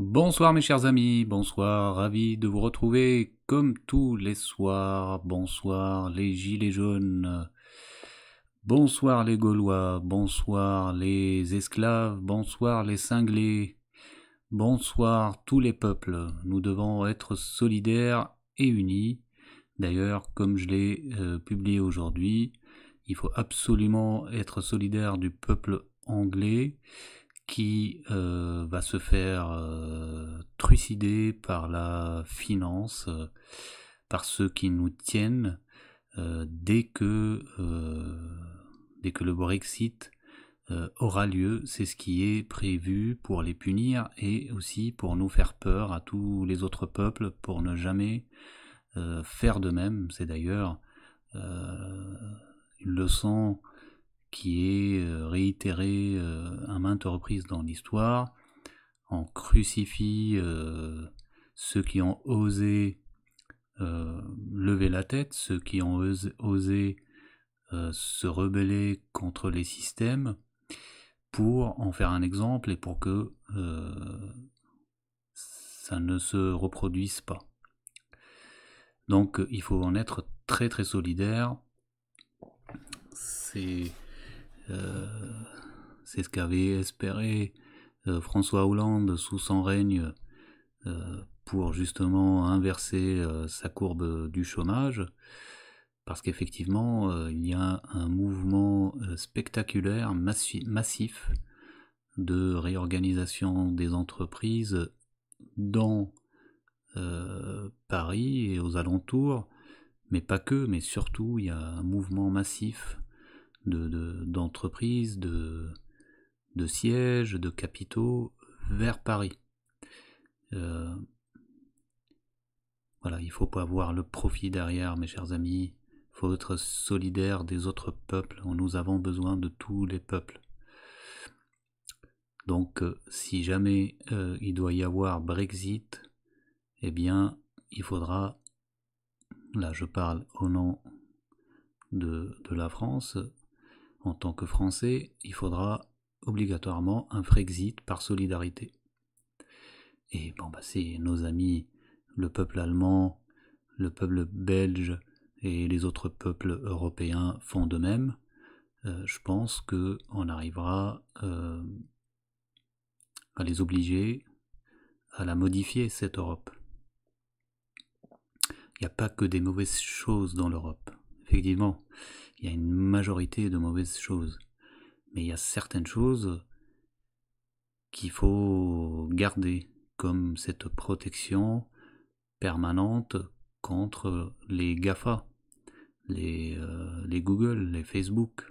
Bonsoir mes chers amis, bonsoir, ravi de vous retrouver comme tous les soirs. Bonsoir les gilets jaunes, bonsoir les Gaulois, bonsoir les esclaves, bonsoir les cinglés, bonsoir tous les peuples. Nous devons être solidaires et unis. D'ailleurs, comme je l'ai euh, publié aujourd'hui, il faut absolument être solidaire du peuple anglais qui euh, va se faire euh, trucider par la finance, euh, par ceux qui nous tiennent dès que dès que le Brexit aura lieu. C'est ce qui est prévu pour les punir et aussi pour nous faire peur à tous les autres peuples pour ne jamais faire de même. C'est d'ailleurs une leçon qui est euh, réitéré euh, à maintes reprises dans l'histoire. en crucifie euh, ceux qui ont osé lever la tête, ceux qui ont osé se rebeller contre les systèmes, pour en faire un exemple et pour que ça ne se reproduise pas. Donc il faut en être très très solidaire. C'est euh, c'est ce qu'avait espéré euh, François Hollande sous son règne euh, pour justement inverser sa courbe du chômage, parce qu'effectivement, il y a un mouvement spectaculaire, massif, de réorganisation des entreprises dans Paris et aux alentours, mais pas que, mais surtout, il y a un mouvement massif d'entreprises, de, d'entreprises de, sièges, de capitaux vers Paris. Euh, voilà, il faut pas avoir le profit derrière, mes chers amis. Il faut être solidaire des autres peuples. Nous avons besoin de tous les peuples. Donc, euh, si jamais euh, il doit y avoir Brexit, eh bien, il faudra, là je parle au nom de la France, en tant que Français, il faudra obligatoirement un Frexit par solidarité. Et bon, bah, c'est nos amis, le peuple allemand, le peuple belge et les autres peuples européens font de même. Euh, je pense qu'on arrivera euh, à les obliger à la modifier, cette Europe. Il n'y a pas que des mauvaises choses dans l'Europe, effectivement il y a une majorité de mauvaises choses. Mais il y a certaines choses qu'il faut garder, comme cette protection permanente contre les GAFA, les, euh, Google, les Facebook,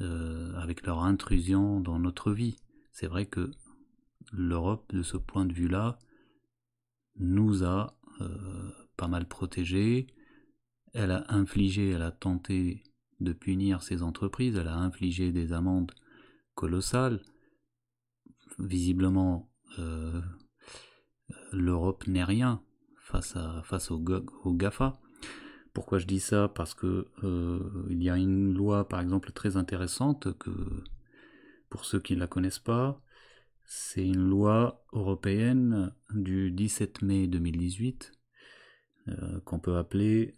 euh, avec leur intrusion dans notre vie. C'est vrai que l'Europe, de ce point de vue-là, nous a euh, pas mal protégés. Elle a infligé, elle a tenté de punir ces entreprises, elle a infligé des amendes colossales. Visiblement, euh, l'Europe n'est rien face, à, face au GAFA. Pourquoi je dis ça Parce que euh, il y a une loi, par exemple, très intéressante que, pour ceux qui ne la connaissent pas, c'est une loi européenne du 17 mai 2018 euh, qu'on peut appeler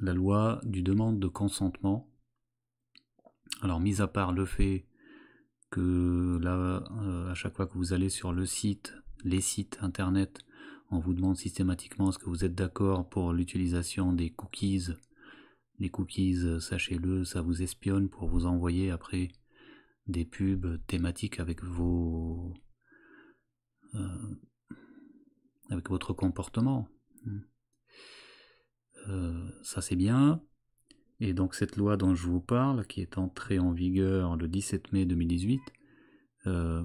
la loi du demande de consentement. Alors, mis à part le fait que là, euh, à chaque fois que vous allez sur le site, les sites internet, on vous demande systématiquement est-ce que vous êtes d'accord pour l'utilisation des cookies. Les cookies, sachez-le, ça vous espionne pour vous envoyer après des pubs thématiques avec vos euh, avec votre comportement. Euh, ça c'est bien. Et donc cette loi dont je vous parle, qui est entrée en vigueur le 17 mai 2018, euh,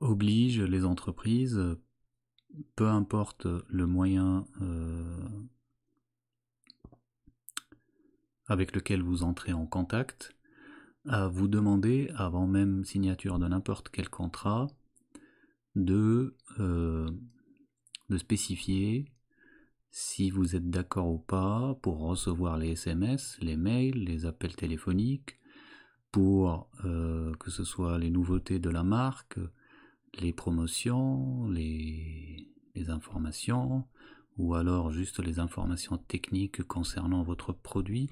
oblige les entreprises, peu importe le moyen euh, avec lequel vous entrez en contact, à vous demander, avant même signature de n'importe quel contrat, de spécifier si vous êtes d'accord ou pas pour recevoir les SMS, les mails, les appels téléphoniques, pour euh, que ce soit les nouveautés de la marque, les promotions, les, informations, ou alors juste les informations techniques concernant votre produit.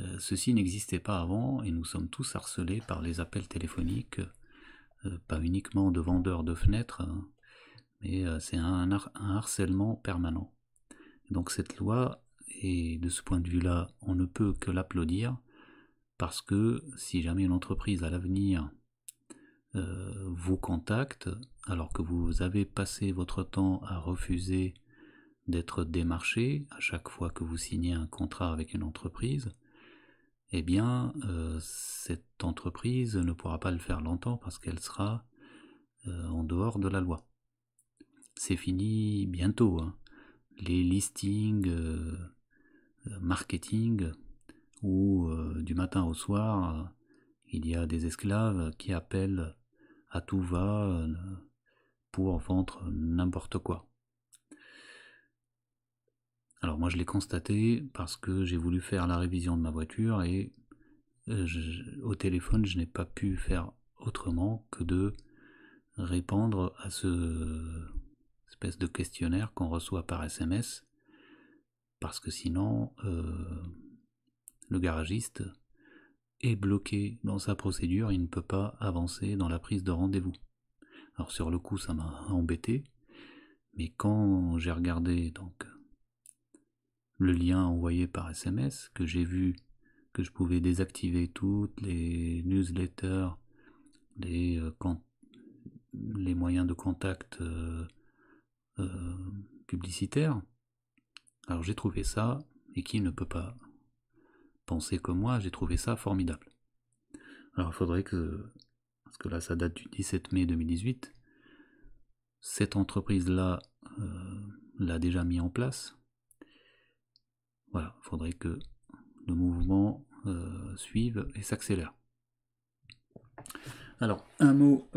Euh, ceci n'existait pas avant et nous sommes tous harcelés par les appels téléphoniques, euh, pas uniquement de vendeurs de fenêtres, hein, mais c'est un harcèlement permanent. Donc cette loi, et de ce point de vue-là, on ne peut que l'applaudir, parce que si jamais une entreprise à l'avenir euh, vous contacte, alors que vous avez passé votre temps à refuser d'être démarché à chaque fois que vous signez un contrat avec une entreprise, eh bien, euh, cette entreprise ne pourra pas le faire longtemps parce qu'elle sera euh, en dehors de la loi. C'est fini bientôt. Hein les listings euh, euh, marketing où euh, du matin au soir il y a des esclaves qui appellent à tout va pour vendre n'importe quoi. Alors moi je l'ai constaté parce que j'ai voulu faire la révision de ma voiture et au téléphone je n'ai pas pu faire autrement que de répondre à ce de questionnaire qu'on reçoit par SMS, parce que sinon, euh, le garagiste est bloqué dans sa procédure, il ne peut pas avancer dans la prise de rendez-vous. Alors sur le coup, ça m'a embêté, mais quand j'ai regardé donc le lien envoyé par SMS, que j'ai vu que je pouvais désactiver toutes les newsletters, les, euh, moyens de contact euh, euh, publicitaire. Alors j'ai trouvé ça, et qui ne peut pas penser comme moi, j'ai trouvé ça formidable. Alors il faudrait que, parce que là ça date du 17 mai 2018, cette entreprise-là euh, l'a déjà mis en place. Voilà, il faudrait que le mouvement euh, suive et s'accélère. Alors, un mot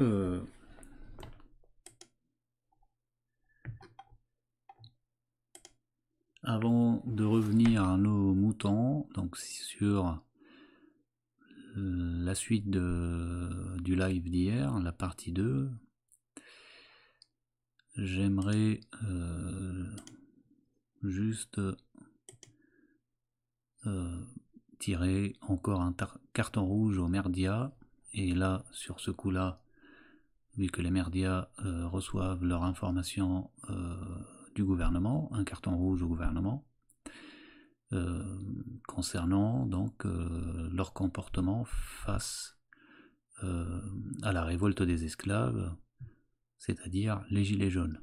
Avant de revenir à nos moutons, donc sur la suite du live d'hier, la partie 2, j'aimerais euh, juste euh, tirer encore un carton rouge aux merdia Et là, sur ce coup-là, vu que les merdias euh, reçoivent leur information du gouvernement, un carton rouge au gouvernement, euh, concernant donc euh, leur comportement face euh, à la révolte des esclaves, c'est-à-dire les gilets jaunes.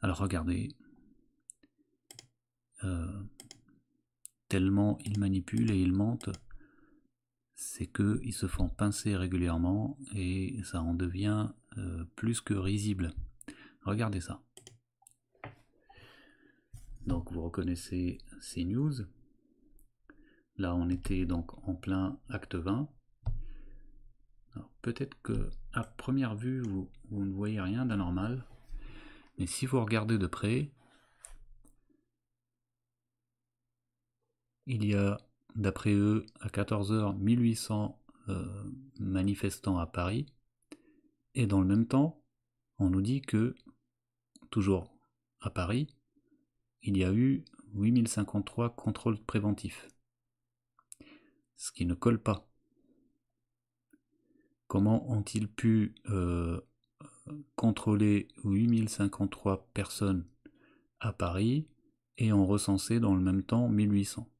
Alors regardez, tellement ils manipulent et ils mentent, c'est qu'ils se font pincer régulièrement et ça en devient plus que risible. Regardez ça. Donc vous reconnaissez ces news. Là on était donc en plein acte 20. Peut-être que à première vue vous, ne voyez rien d'anormal, mais si vous regardez de près, il y a d'après eux à 14h euh, 1800 manifestants à Paris, et dans le même temps on nous dit que, toujours à Paris, il y a eu 8053 contrôles préventifs. Ce qui ne colle pas. Comment ont-ils pu euh, contrôler 8053 personnes à Paris et en recenser dans le même temps 1800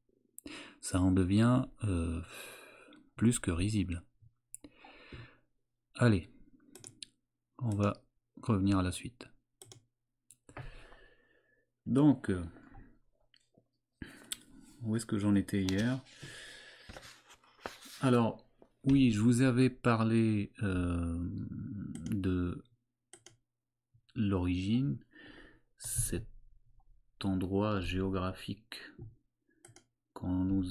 Ça en devient euh, plus que risible. Allez, on va revenir à la suite. Donc, euh, où est-ce que j'en étais hier Alors, oui, je vous avais parlé euh, de l'origine, cet endroit géographique qu'on nous,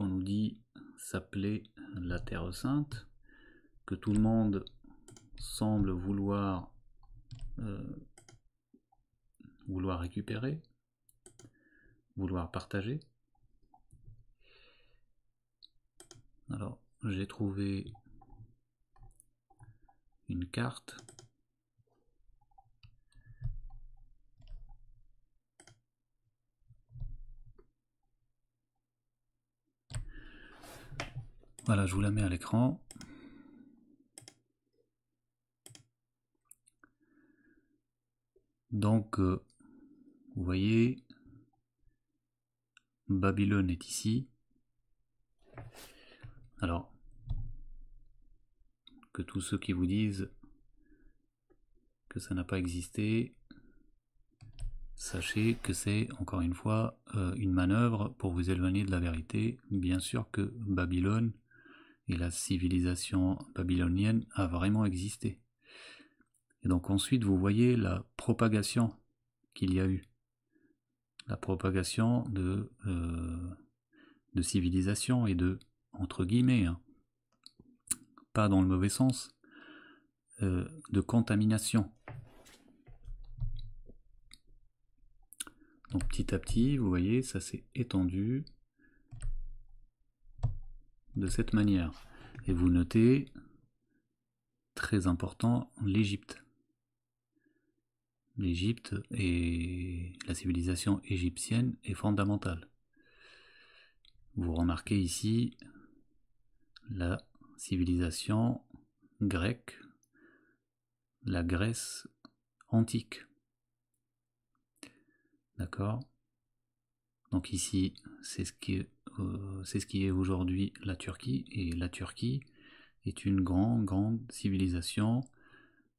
nous dit s'appeler la Terre Sainte, que tout le monde semble vouloir euh, vouloir récupérer, vouloir partager. Alors, j'ai trouvé une carte. Voilà, je vous la mets à l'écran. Donc, euh, vous voyez, Babylone est ici. Alors, que tous ceux qui vous disent que ça n'a pas existé, sachez que c'est encore une fois euh, une manœuvre pour vous éloigner de la vérité. Bien sûr que Babylone et la civilisation babylonienne a vraiment existé. Et donc ensuite, vous voyez la propagation qu'il y a eu la propagation de, euh, de civilisation et de, entre guillemets, hein, pas dans le mauvais sens, euh, de contamination. Donc petit à petit, vous voyez, ça s'est étendu de cette manière. Et vous notez, très important, l'Égypte l'Égypte et la civilisation égyptienne est fondamentale. Vous remarquez ici la civilisation grecque, la Grèce antique. D'accord Donc ici, euh, c'est ce qui est, aujourd'hui la Turquie, et la Turquie est une grande, grande civilisation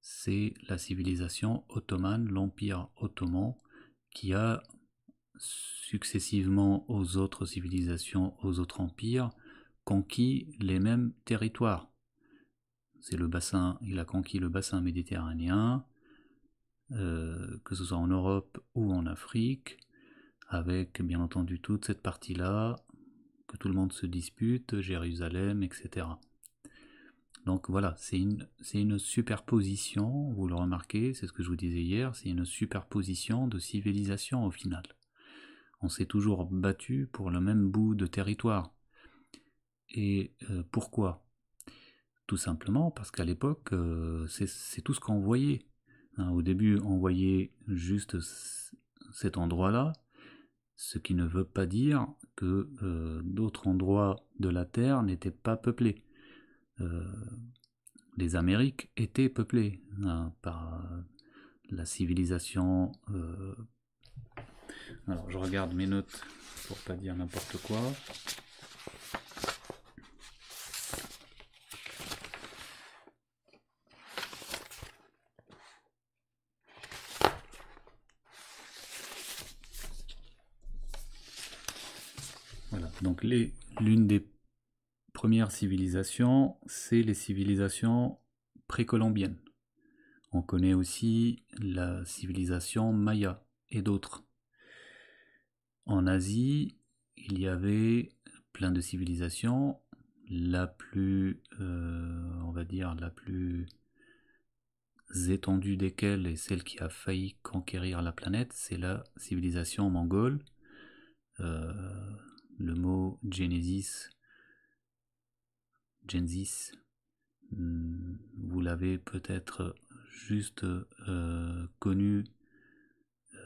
c'est la civilisation ottomane, l'Empire ottoman, qui a successivement aux autres civilisations, aux autres empires, conquis les mêmes territoires. C'est le bassin, il a conquis le bassin méditerranéen, euh, que ce soit en Europe ou en Afrique, avec bien entendu toute cette partie-là que tout le monde se dispute, Jérusalem, etc. Donc voilà, c'est une, une, superposition, vous le remarquez, c'est ce que je vous disais hier, c'est une superposition de civilisations au final. On s'est toujours battu pour le même bout de territoire. Et euh, pourquoi Tout simplement parce qu'à l'époque, euh, c'est tout ce qu'on voyait. Hein, au début, on voyait juste cet endroit-là, ce qui ne veut pas dire que euh, d'autres endroits de la Terre n'étaient pas peuplés. Euh, les Amériques étaient peuplées hein, par euh, la civilisation. Euh, alors je regarde mes notes pour pas dire n'importe quoi. Voilà, donc l'une des Première civilisation, c'est les civilisations précolombiennes. On connaît aussi la civilisation maya et d'autres. En Asie, il y avait plein de civilisations. La plus, euh, on va dire, la plus étendue desquelles et celle qui a failli conquérir la planète, c'est la civilisation mongole. Euh, le mot Genesis Genesis. Hmm, vous l'avez peut-être juste euh, connu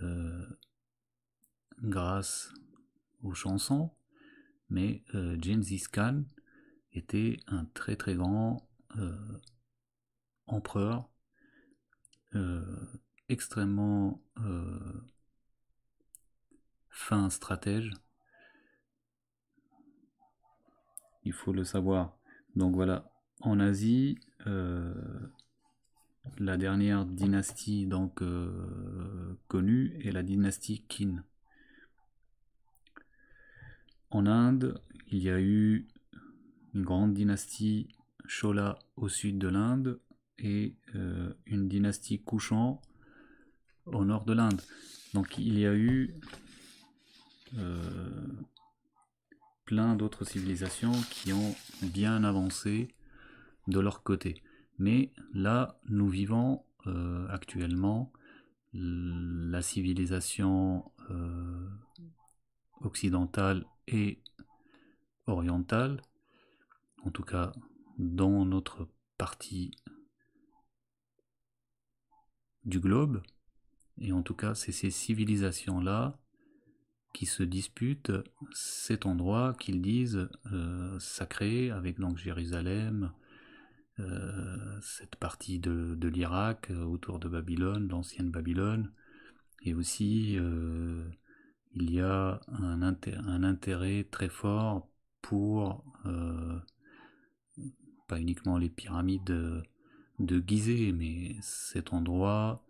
euh, grâce aux chansons, mais euh, Khan était un très très grand euh, empereur extrêmement fin stratège. Il faut le savoir. Donc voilà, en Asie, euh, la dernière dynastie donc euh, connue est la dynastie Qin. En Inde, il y a eu une grande dynastie Chola au sud de l'Inde et euh, une dynastie Kushan au nord de l'Inde. Donc il y a eu plein d'autres civilisations qui ont bien avancé de leur côté. Mais là, nous vivons euh, actuellement la civilisation euh, occidentale et orientale, en tout cas dans notre partie du globe, et en tout cas c'est ces civilisations-là qui se disputent cet endroit qu'ils disent euh, sacré, avec donc Jérusalem, euh, cette partie de, l'Irak, euh, autour de Babylone, l'ancienne Babylone, et aussi il y a un, intérêt très fort pour, pas uniquement les pyramides de, de Gizeh, mais cet endroit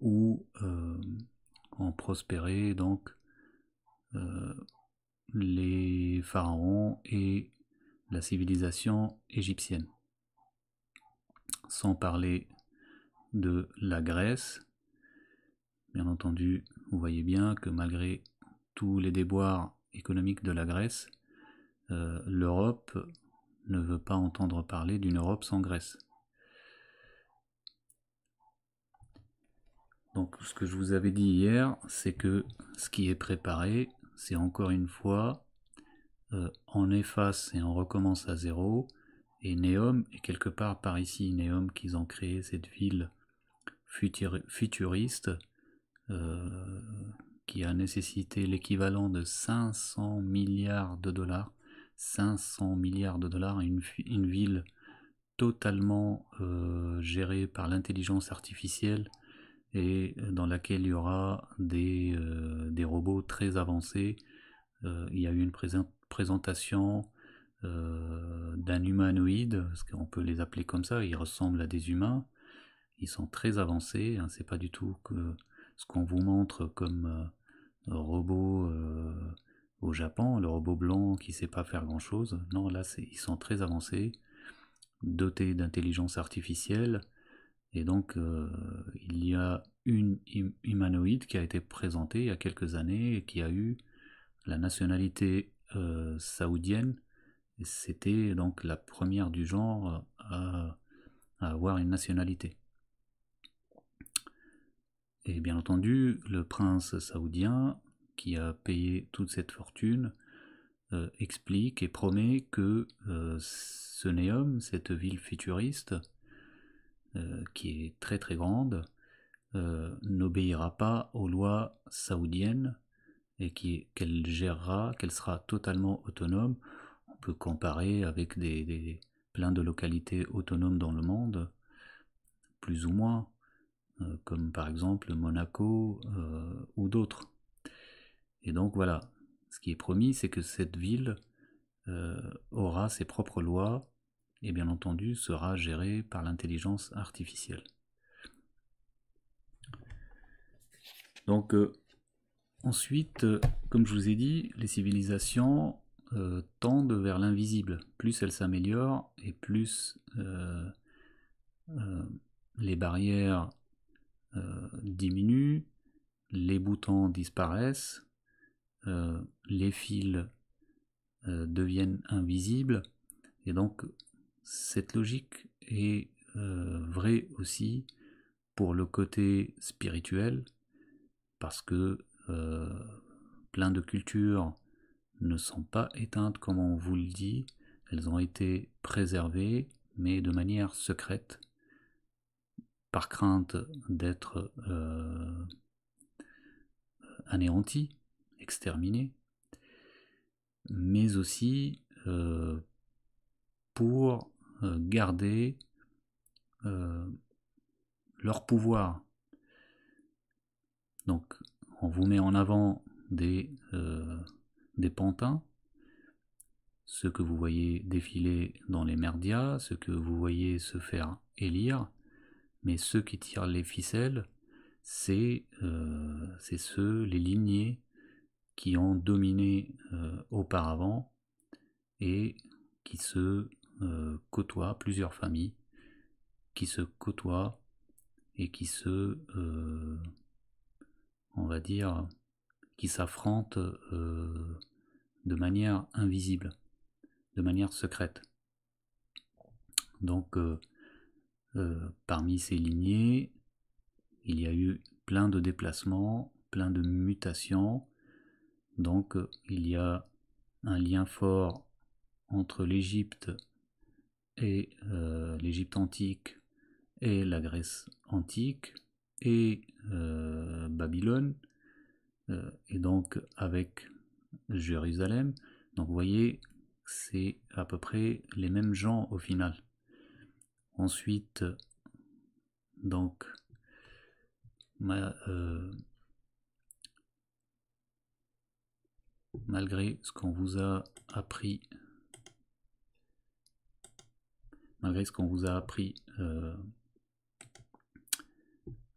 où prospérer donc euh, les pharaons et la civilisation égyptienne. Sans parler de la Grèce. Bien entendu, vous voyez bien que malgré tous les déboires économiques de la Grèce, euh, l'Europe ne veut pas entendre parler d'une Europe sans Grèce. Donc ce que je vous avais dit hier, c'est que ce qui est préparé, c'est encore une fois, euh, en on efface et on recommence à zéro. Et Neom et quelque part par ici, Neom qu'ils ont créé cette ville futuriste euh, qui a nécessité l'équivalent de 500 milliards de dollars. 500 milliards de dollars, une, ville totalement euh, gérée par l'intelligence artificielle et euh, dans laquelle il y aura des, euh, robots très avancés. Euh, il y a eu une présentation d'un humanoïde, parce qu'on peut les appeler comme ça, ils ressemblent à des humains, ils sont très avancés, ce hein, c'est pas du tout ce qu'on vous montre comme robot au Japon, le robot blanc qui sait pas faire grand chose. Non, là ils sont très avancés, dotés d'intelligence artificielle, et donc, euh, il y a une hum-, humanoïde qui a été présentée il y a quelques années et qui a eu la nationalité euh, saoudienne. C'était donc la première du genre à, avoir une nationalité. Et bien entendu, le prince saoudien, qui a payé toute cette fortune, euh, explique et promet que ce néum cette ville futuriste, euh, qui est très très grande, euh, n'obéira pas aux lois saoudiennes et qu'elle gérera, qu'elle sera totalement autonome. On peut comparer avec des, plein de localités autonomes dans le monde, plus ou moins, euh, comme par exemple Monaco ou d'autres. Et donc voilà, ce qui est promis, c'est que cette ville aura ses propres lois, et bien entendu sera géré par l'intelligence artificielle. Donc euh, ensuite, euh, comme je vous ai dit, les civilisations euh, tendent vers l'invisible. Plus elles s'améliorent et plus les barrières diminuent, les boutons disparaissent, les fils deviennent invisibles et donc cette logique est euh, vraie aussi pour le côté spirituel, parce que euh, plein de cultures ne sont pas éteintes comme on vous le dit, elles ont été préservées, mais de manière secrète, par crainte d'être euh, anéanties, exterminées, mais aussi pour euh, garder euh, leur pouvoir. Donc, on vous met en avant des, euh, des pantins, ceux que vous voyez défiler dans les merdias, ceux que vous voyez se faire élire, mais ceux qui tirent les ficelles, c'est euh, ceux, les lignées qui ont dominé auparavant et qui se euh, côtoient, plusieurs familles qui se côtoient et qui se, euh, on va dire, qui s'affrontent euh, de manière invisible, de manière secrète. Donc, parmi ces lignées, il y a eu plein de déplacements, plein de mutations. Donc, il y a un lien fort entre l'Égypte et euh, l'Égypte antique et la Grèce antique et euh, Babylone euh, et donc avec Jérusalem. Donc vous voyez, c'est à peu près les mêmes gens au final. Ensuite, donc, malgré ce qu'on vous a appris malgré ce qu'on vous a appris, euh,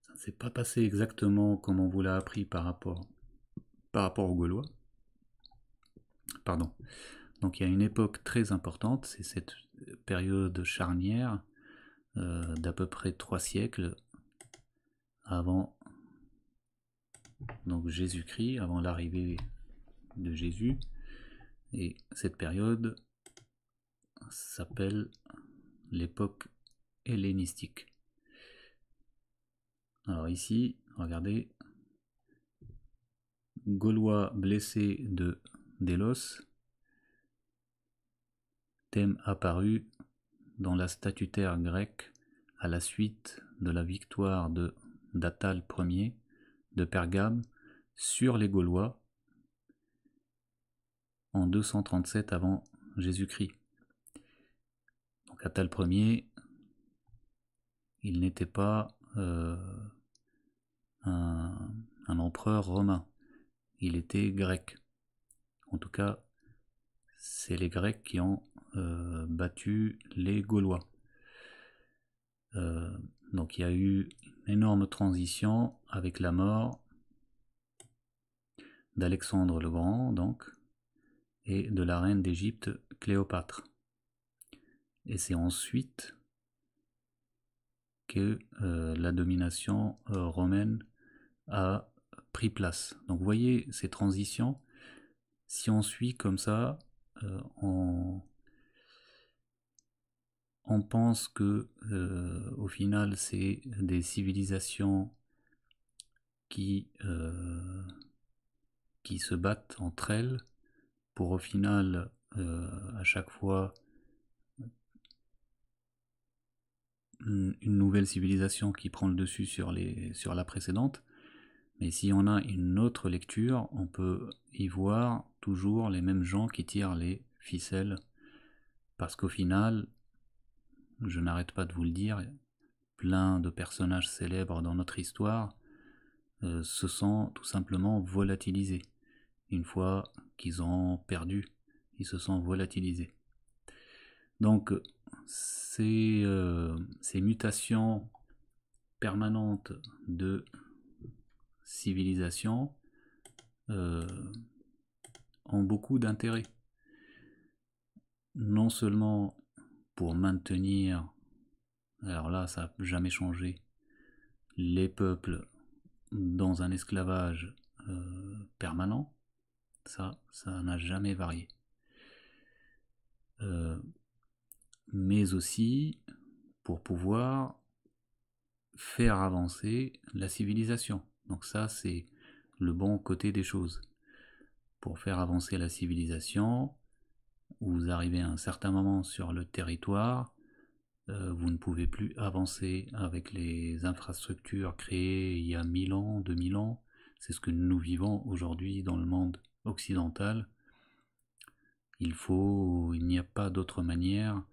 ça ne s'est pas passé exactement comme on vous l'a appris par rapport, par rapport aux Gaulois. Pardon. Donc il y a une époque très importante, c'est cette période charnière euh, d'à peu près trois siècles avant Jésus-Christ, avant l'arrivée de Jésus. Et cette période s'appelle l'époque hellénistique. Alors ici, regardez, Gaulois blessé de Délos, thème apparu dans la statutaire grecque à la suite de la victoire de d'Atal Ier de Pergame sur les Gaulois en 237 avant Jésus-Christ. Catal Ier, premier, il n'était pas euh, un, empereur romain, il était grec. En tout cas, c'est les Grecs qui ont euh, battu les Gaulois. Euh, donc il y a eu une énorme transition avec la mort d'Alexandre le Grand, donc, et de la reine d'Égypte Cléopâtre. Et c'est ensuite que euh, la domination euh, romaine a pris place. Donc vous voyez ces transitions, si on suit comme ça, euh, on, pense que au final c'est des civilisations qui, qui se battent entre elles pour au final à chaque fois une nouvelle civilisation qui prend le dessus sur, les, sur la précédente, mais si on a une autre lecture, on peut y voir toujours les mêmes gens qui tirent les ficelles, parce qu'au final, je n'arrête pas de vous le dire, plein de personnages célèbres dans notre histoire euh, se sont tout simplement volatilisés. Une fois qu'ils ont perdu, ils se sont volatilisés. Donc ces, euh, ces mutations permanentes de civilisation euh, ont beaucoup d'intérêt. Non seulement pour maintenir, alors là ça n'a jamais changé, les peuples dans un esclavage euh, permanent, ça, ça n'a jamais varié mais aussi pour pouvoir faire avancer la civilisation. Donc ça, c'est le bon côté des choses. Pour faire avancer la civilisation, vous arrivez à un certain moment sur le territoire, euh, vous ne pouvez plus avancer avec les infrastructures créées il y a 1000 ans, 2000 ans. C'est ce que nous vivons aujourd'hui dans le monde occidental. Il faut, il n'y a pas d'autre manière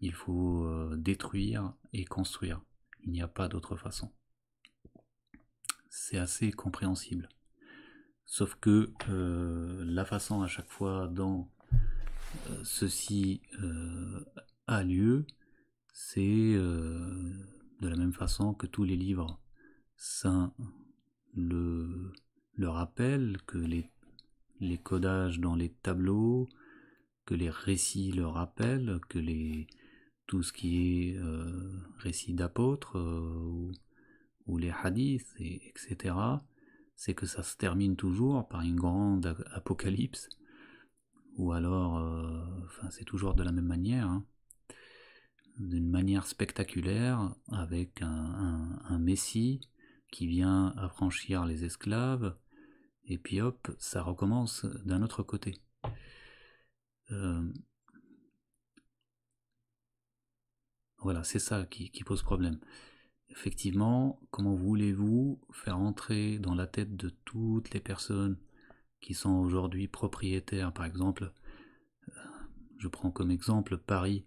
il faut euh, détruire et construire. Il n'y a pas d'autre façon. C'est assez compréhensible. Sauf que euh, la façon à chaque fois dont euh, ceci a lieu, c'est de la même façon que tous les livres saints le, rappellent, que les, les codages dans les tableaux, que les récits le rappellent, que les, tout ce qui est euh, récit d'apôtres euh, ou, les hadiths, et, etc., c'est que ça se termine toujours par une grande apocalypse, ou alors, euh, enfin, c'est toujours de la même manière, hein. d'une manière spectaculaire, avec un, un, messie qui vient affranchir les esclaves, et puis hop, ça recommence d'un autre côté. Voilà, c'est ça qui, pose problème. Effectivement, comment voulez-vous faire entrer dans la tête de toutes les personnes qui sont aujourd'hui propriétaires, par exemple, euh, je prends comme exemple Paris.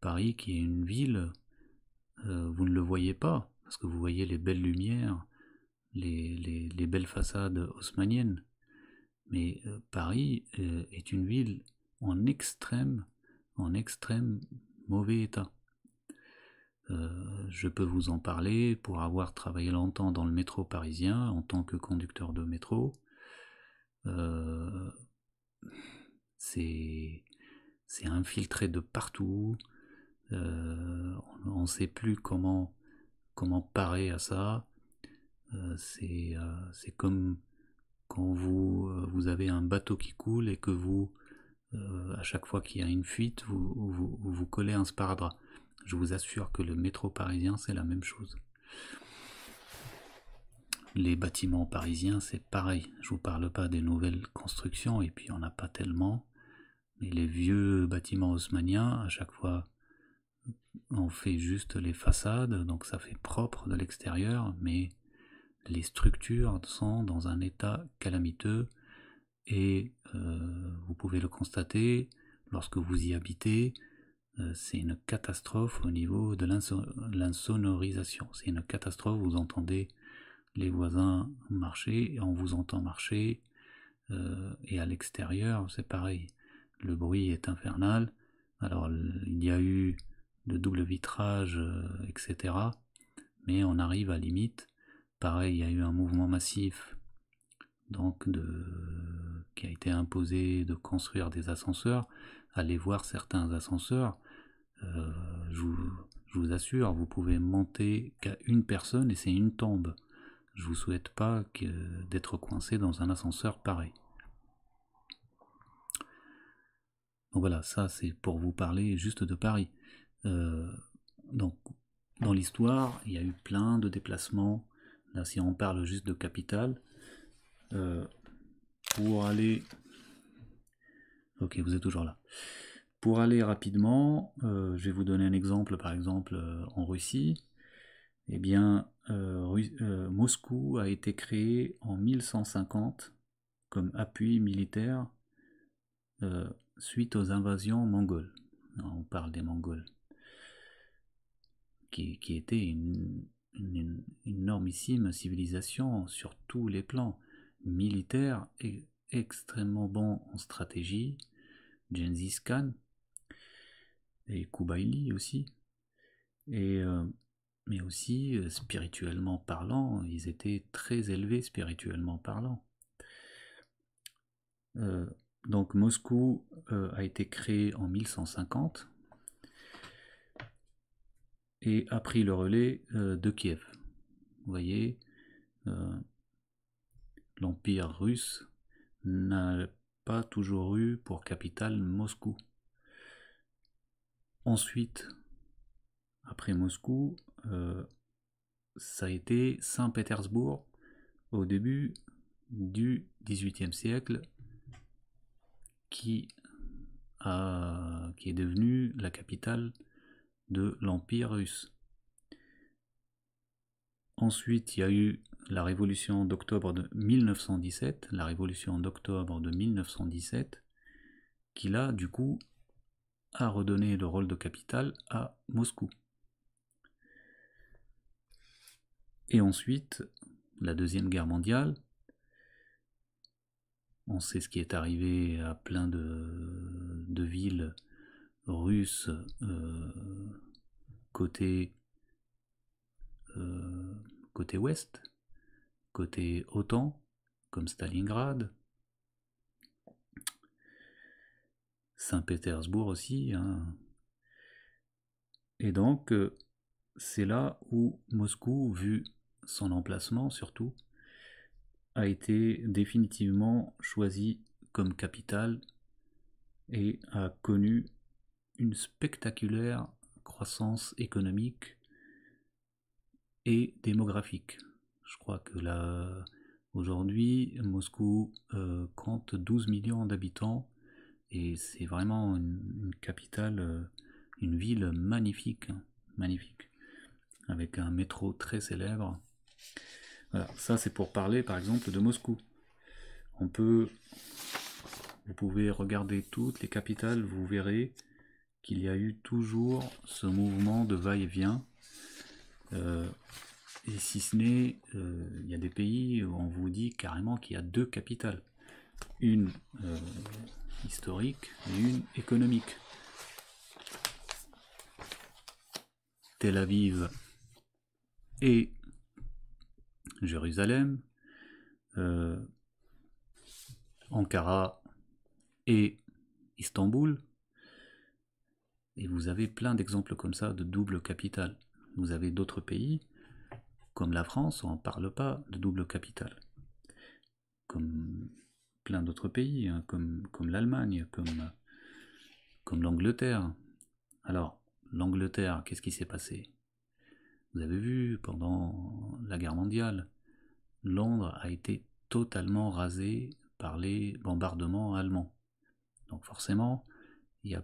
Paris qui est une ville, euh, vous ne le voyez pas, parce que vous voyez les belles lumières, les, belles façades haussmanniennes, Mais euh, Paris est une ville en extrême, en extrême mauvais état. Euh, je peux vous en parler pour avoir travaillé longtemps dans le métro parisien en tant que conducteur de métro. Euh, c'est infiltré de partout. Euh, on ne sait plus comment, comment parer à ça. Euh, c'est comme quand vous, avez un bateau qui coule et que vous, à chaque fois qu'il y a une fuite, vous, vous, vous collez un sparadrap je vous assure que le métro parisien, c'est la même chose. Les bâtiments parisiens, c'est pareil. Je vous parle pas des nouvelles constructions, et puis on n'a pas tellement. Mais les vieux bâtiments haussmanniens, à chaque fois, on fait juste les façades, donc ça fait propre de l'extérieur, mais les structures sont dans un état calamiteux et euh, vous pouvez le constater lorsque vous y habitez, euh, c'est une catastrophe au niveau de l'insonorisation. C'est une catastrophe, vous entendez les voisins marcher, on vous entend marcher, euh, et à l'extérieur, c'est pareil. Le bruit est infernal. Alors, il y a eu de double vitrage, euh, etc. Mais on arrive à limite. Pareil, il y a eu un mouvement massif, donc qui a été imposé de construire des ascenseurs. Allez voir certains ascenseurs euh, je, vous, assure, vous pouvez monter qu'à une personne et c'est une tombe. Je vous souhaite pas d'être coincé dans un ascenseur pareil. voilà, ça c'est pour vous parler juste de Paris. Euh, donc dans l'histoire, il y a eu plein de déplacements. Là, si on parle juste de capitale, euh, pour aller. Ok, vous êtes toujours là. Pour aller rapidement, euh, je vais vous donner un exemple, par exemple euh, en Russie. Eh bien, euh, Moscou a été créé en 1150 comme appui militaire suite aux invasions mongoles. on parle des Mongols, qui, étaient une, énormissime civilisation sur tous les plans, militaires et extrêmement bon en stratégie. Genghis Khan, et Kubaili aussi. Et, euh, mais aussi, euh, spirituellement parlant, ils étaient très élevés spirituellement parlant. Euh, donc Moscou a été créé en 1150 et a pris le relais de Kiev. Vous voyez, l'Empire russe n'a pas toujours eu pour capitale Moscou. Ensuite, après Moscou, euh, ça a été Saint-Pétersbourg au début du XVIIIe siècle qui, a, qui est devenue la capitale de l'Empire russe. Ensuite, il y a eu la révolution d'octobre de 1917, la révolution d'octobre de 1917, qui l'a du coup, a redonné le rôle de capitale à Moscou. Et ensuite, la Deuxième Guerre mondiale, on sait ce qui est arrivé à plein de, villes russes euh, côté, euh, côté ouest, côté OTAN, comme Stalingrad, Saint-Pétersbourg aussi. Hein. Et donc, euh, c'est là où Moscou, vu son emplacement surtout, a été définitivement choisi comme capitale et a connu une spectaculaire croissance économique et démographique. Je crois que là, aujourd'hui, Moscou euh, compte 12 millions d'habitants et c'est vraiment une, capitale, euh, une ville magnifique, hein, magnifique, avec un métro très célèbre. Voilà, ça c'est pour parler par exemple de Moscou. On peut, vous pouvez regarder toutes les capitales, vous verrez qu'il y a eu toujours ce mouvement de va-et-vient. Euh, et si ce n'est, euh, il y a des pays où on vous dit carrément qu'il y a deux capitales. Une historique et une économique. Tel Aviv et Jérusalem, euh, Ankara et Istanbul. Et vous avez plein d'exemples comme ça de double capitale. Vous avez d'autres pays, comme la France, on ne parle pas de double capitale. Comme plein d'autres pays, hein, comme, l'Allemagne, comme, l'Angleterre. Alors, l'Angleterre, qu'est-ce qui s'est passé Vous avez vu, pendant la guerre mondiale, Londres a été totalement rasée par les bombardements allemands. Donc forcément, il n'y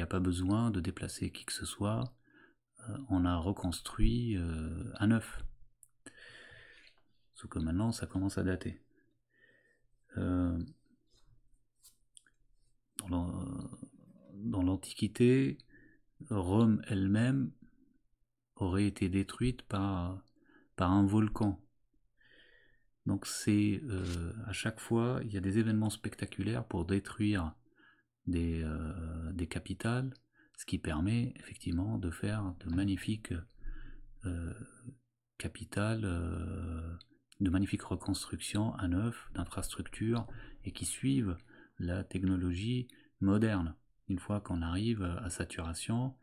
a, pas besoin de déplacer qui que ce soit. Euh, on a reconstruit à euh, neuf. Sauf que maintenant, ça commence à dater. Euh, euh, dans l'Antiquité, Rome elle-même aurait été détruite par, par un volcan. Donc c'est euh, à chaque fois, il y a des événements spectaculaires pour détruire des, des capitales, ce qui permet effectivement de faire de magnifiques capitales de magnifiques reconstructions à neuf d'infrastructures et qui suivent la technologie moderne. Une fois qu'on arrive à saturation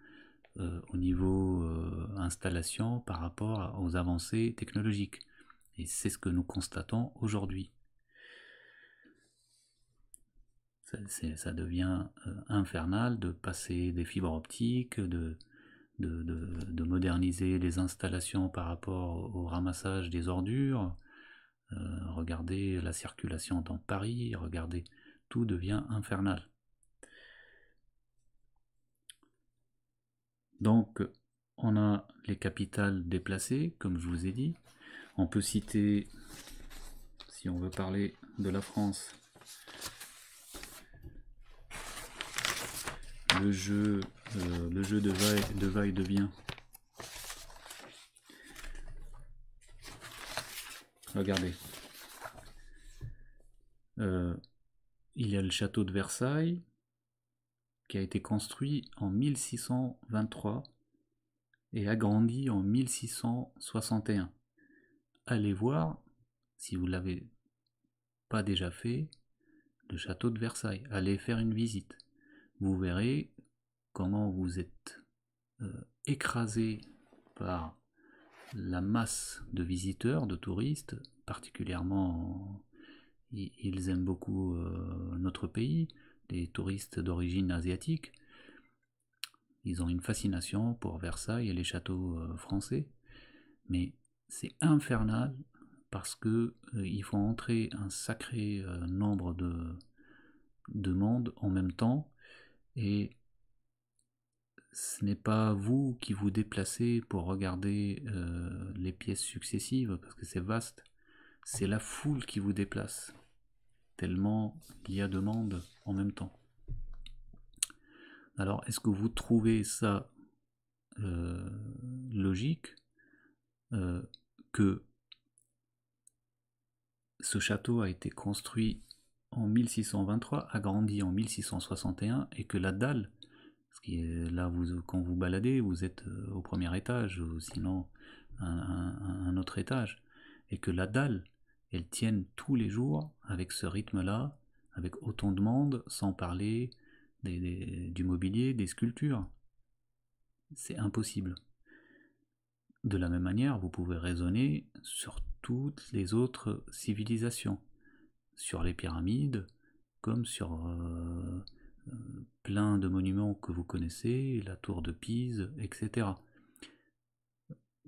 euh, au niveau euh, installation par rapport aux avancées technologiques. Et c'est ce que nous constatons aujourd'hui. Ça, devient euh, infernal de passer des fibres optiques, de, de, moderniser les installations par rapport au ramassage des ordures. Euh, regardez la circulation dans Paris, regardez, tout devient infernal. Donc, on a les capitales déplacées, comme je vous ai dit. On peut citer, si on veut parler de la France, le jeu, euh, le jeu de, va de devient. Regardez. Euh, il y a le château de Versailles qui a été construit en 1623 et agrandi en 1661. Allez voir, si vous ne l'avez pas déjà fait, le château de Versailles. Allez faire une visite vous verrez comment vous êtes euh, écrasé par la masse de visiteurs, de touristes, particulièrement ils aiment beaucoup euh, notre pays, les touristes d'origine asiatique. Ils ont une fascination pour Versailles et les châteaux euh, français, mais c'est infernal parce que font il faut entrer un sacré nombre de, de en même temps et ce n'est pas vous qui vous déplacez pour regarder euh, les pièces successives, parce que c'est vaste, c'est la foule qui vous déplace, tellement il y a demande en même temps. Alors, est-ce que vous trouvez ça euh, logique euh, que ce château a été construit en 1623 grandi en 1661 et que la dalle, ce qui est là quand vous baladez, vous êtes euh, au premier étage ou sinon un, un, autre étage, et que la dalle, elle tienne tous les jours avec ce rythme-là, avec autant de monde, sans parler du mobilier, des sculptures. C'est impossible. De la même manière, vous pouvez raisonner sur toutes les autres civilisations sur les pyramides, comme sur euh, euh, plein de monuments que vous connaissez, la tour de Pise, etc.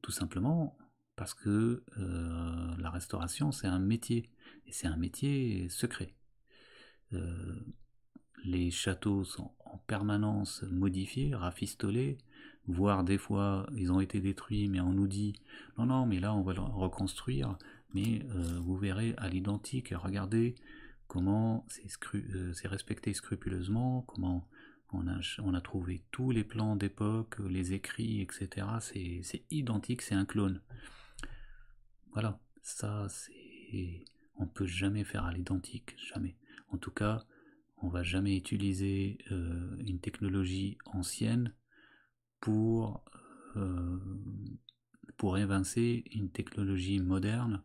Tout simplement parce que euh, la restauration, c'est un métier, et c'est un métier secret. les châteaux sont en permanence modifiés, rafistolés, voire des fois ils ont été détruits, mais on nous dit non, non, mais là on va le reconstruire, mais euh, vous verrez à l'identique, regardez comment c'est euh, respecté scrupuleusement, comment on a, trouvé tous les plans d'époque, les écrits, etc. C'est identique, c'est un clone. Voilà, ça c'est... On peut jamais faire à l'identique, jamais. En tout cas, on va jamais utiliser euh, une technologie ancienne pour, pour évincer une technologie moderne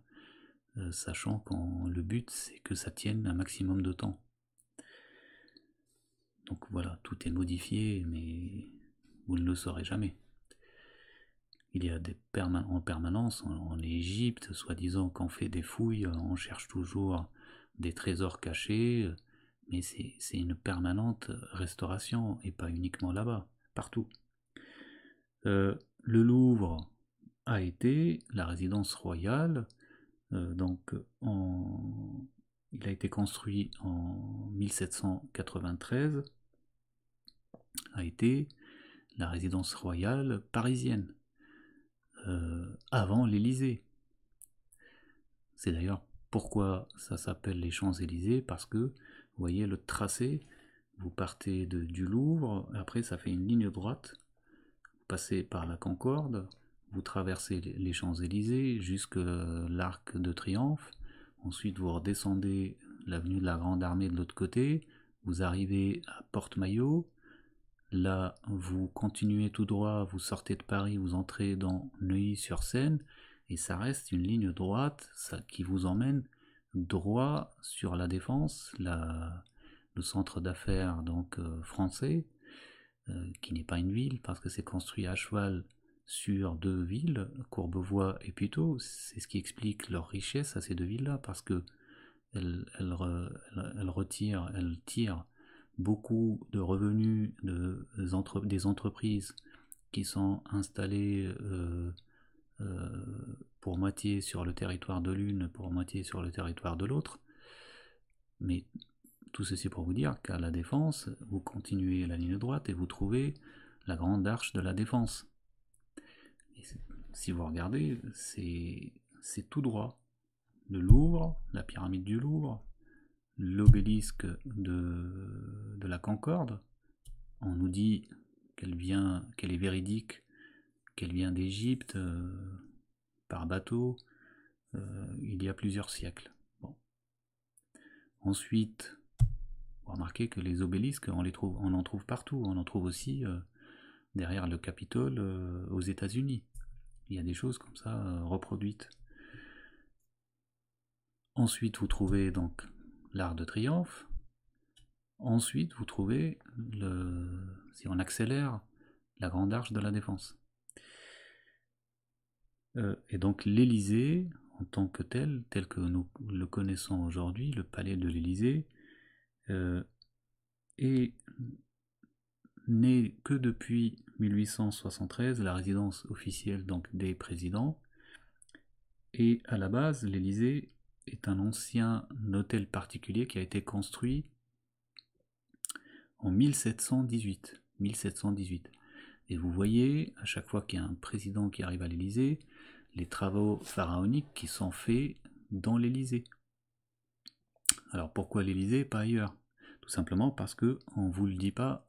euh, sachant que le but c'est que ça tienne un maximum de temps. Donc voilà, tout est modifié, mais vous ne le saurez jamais. Il y a des en permanence, en, Égypte, soi-disant qu'on fait des fouilles, on cherche toujours des trésors cachés, mais c'est une permanente restauration, et pas uniquement là-bas, partout. Euh, le Louvre a été la résidence royale euh, donc il a été construit en 1793, a été la résidence royale parisienne, euh, avant l'Élysée. C'est d'ailleurs pourquoi ça s'appelle les Champs-Élysées, parce que, vous voyez le tracé, vous partez de, du Louvre, après ça fait une ligne droite, vous passez par la Concorde, vous traversez les Champs-Élysées jusqu'à euh, l'Arc de Triomphe, ensuite vous redescendez l'avenue de la Grande Armée de l'autre côté, vous arrivez à Porte-Maillot, là vous continuez tout droit, vous sortez de Paris, vous entrez dans Neuilly-sur-Seine, et ça reste une ligne droite ça, qui vous emmène droit sur la Défense, le centre d'affaires donc euh, français, euh, qui n'est pas une ville parce que c'est construit à cheval sur deux villes, Courbevoie et plutôt C'est ce qui explique leur richesse à ces deux villes-là, parce que elles, retirent, tirent beaucoup de revenus des, entreprises qui sont installées euh, euh, pour moitié sur le territoire de l'une, pour moitié sur le territoire de l'autre. Mais tout ceci pour vous dire qu'à la défense, vous continuez la ligne droite et vous trouvez la grande arche de la défense si vous regardez, c'est tout droit. Le Louvre, la pyramide du Louvre, l'obélisque de, de, la Concorde, on nous dit qu'elle vient, qu'elle est véridique, qu'elle vient d'Égypte euh, par bateau euh, il y a plusieurs siècles. Ensuite, vous remarquez que les obélisques, on les trouve, on en trouve partout, on en trouve aussi euh, derrière le Capitole euh, aux États-Unis. Il y a des choses comme ça euh, reproduites. Ensuite, vous trouvez donc l'Arc de Triomphe. Ensuite, vous trouvez, le, si on accélère, la Grande Arche de la Défense. Euh, et donc l'Élysée, en tant que tel, tel que nous le connaissons aujourd'hui, le palais de l'Élysée, est n'est que depuis 1873 la résidence officielle donc des présidents. Et à la base, l'Élysée est un ancien hôtel particulier qui a été construit en 1718. 1718. Et vous voyez, à chaque fois qu'il y a un président qui arrive à l'Élysée, les travaux pharaoniques qui sont faits dans l'Élysée. Alors pourquoi l'Élysée, pas ailleurs Tout simplement parce que on vous le dit pas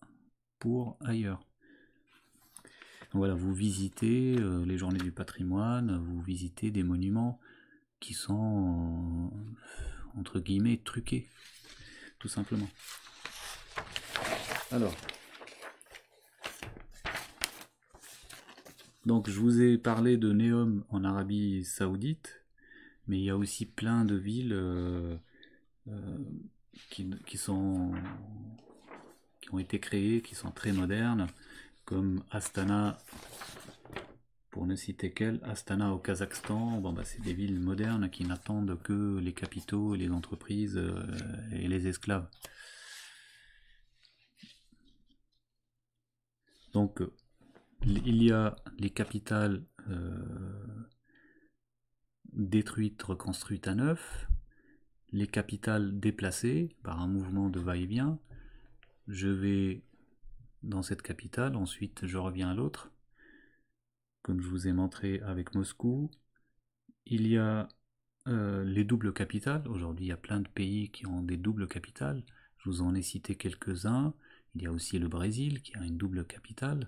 pour ailleurs. Voilà, vous visitez euh, les journées du patrimoine, vous visitez des monuments qui sont euh, entre guillemets truqués, tout simplement. Alors, donc je vous ai parlé de Neom en Arabie Saoudite, mais il y a aussi plein de villes euh, qui, qui, sont ont été créées, qui sont très modernes, comme Astana, pour ne citer qu'elle, Astana au Kazakhstan, bon, bah, c'est des villes modernes qui n'attendent que les capitaux, les entreprises euh, et les esclaves. Donc, il y a les capitales euh, détruites, reconstruites à neuf, les capitales déplacées par un mouvement de va-et-vient, je vais dans cette capitale, ensuite je reviens à l'autre, comme je vous ai montré avec Moscou. Il y a euh, les doubles capitales, aujourd'hui il y a plein de pays qui ont des doubles capitales, je vous en ai cité quelques-uns, il y a aussi le Brésil qui a une double capitale,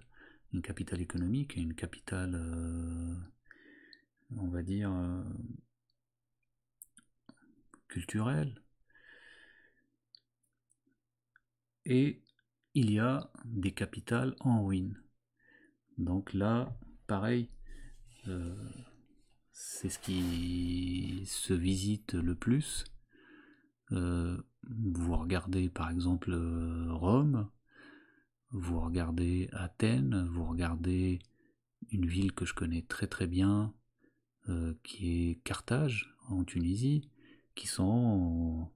une capitale économique et une capitale, euh, on va dire, euh, culturelle. et il y a des capitales en ruines Donc là, pareil, euh, c'est ce qui se visite le plus. Euh, vous regardez par exemple Rome, vous regardez Athènes, vous regardez une ville que je connais très très bien, euh, qui est Carthage en Tunisie, qui sont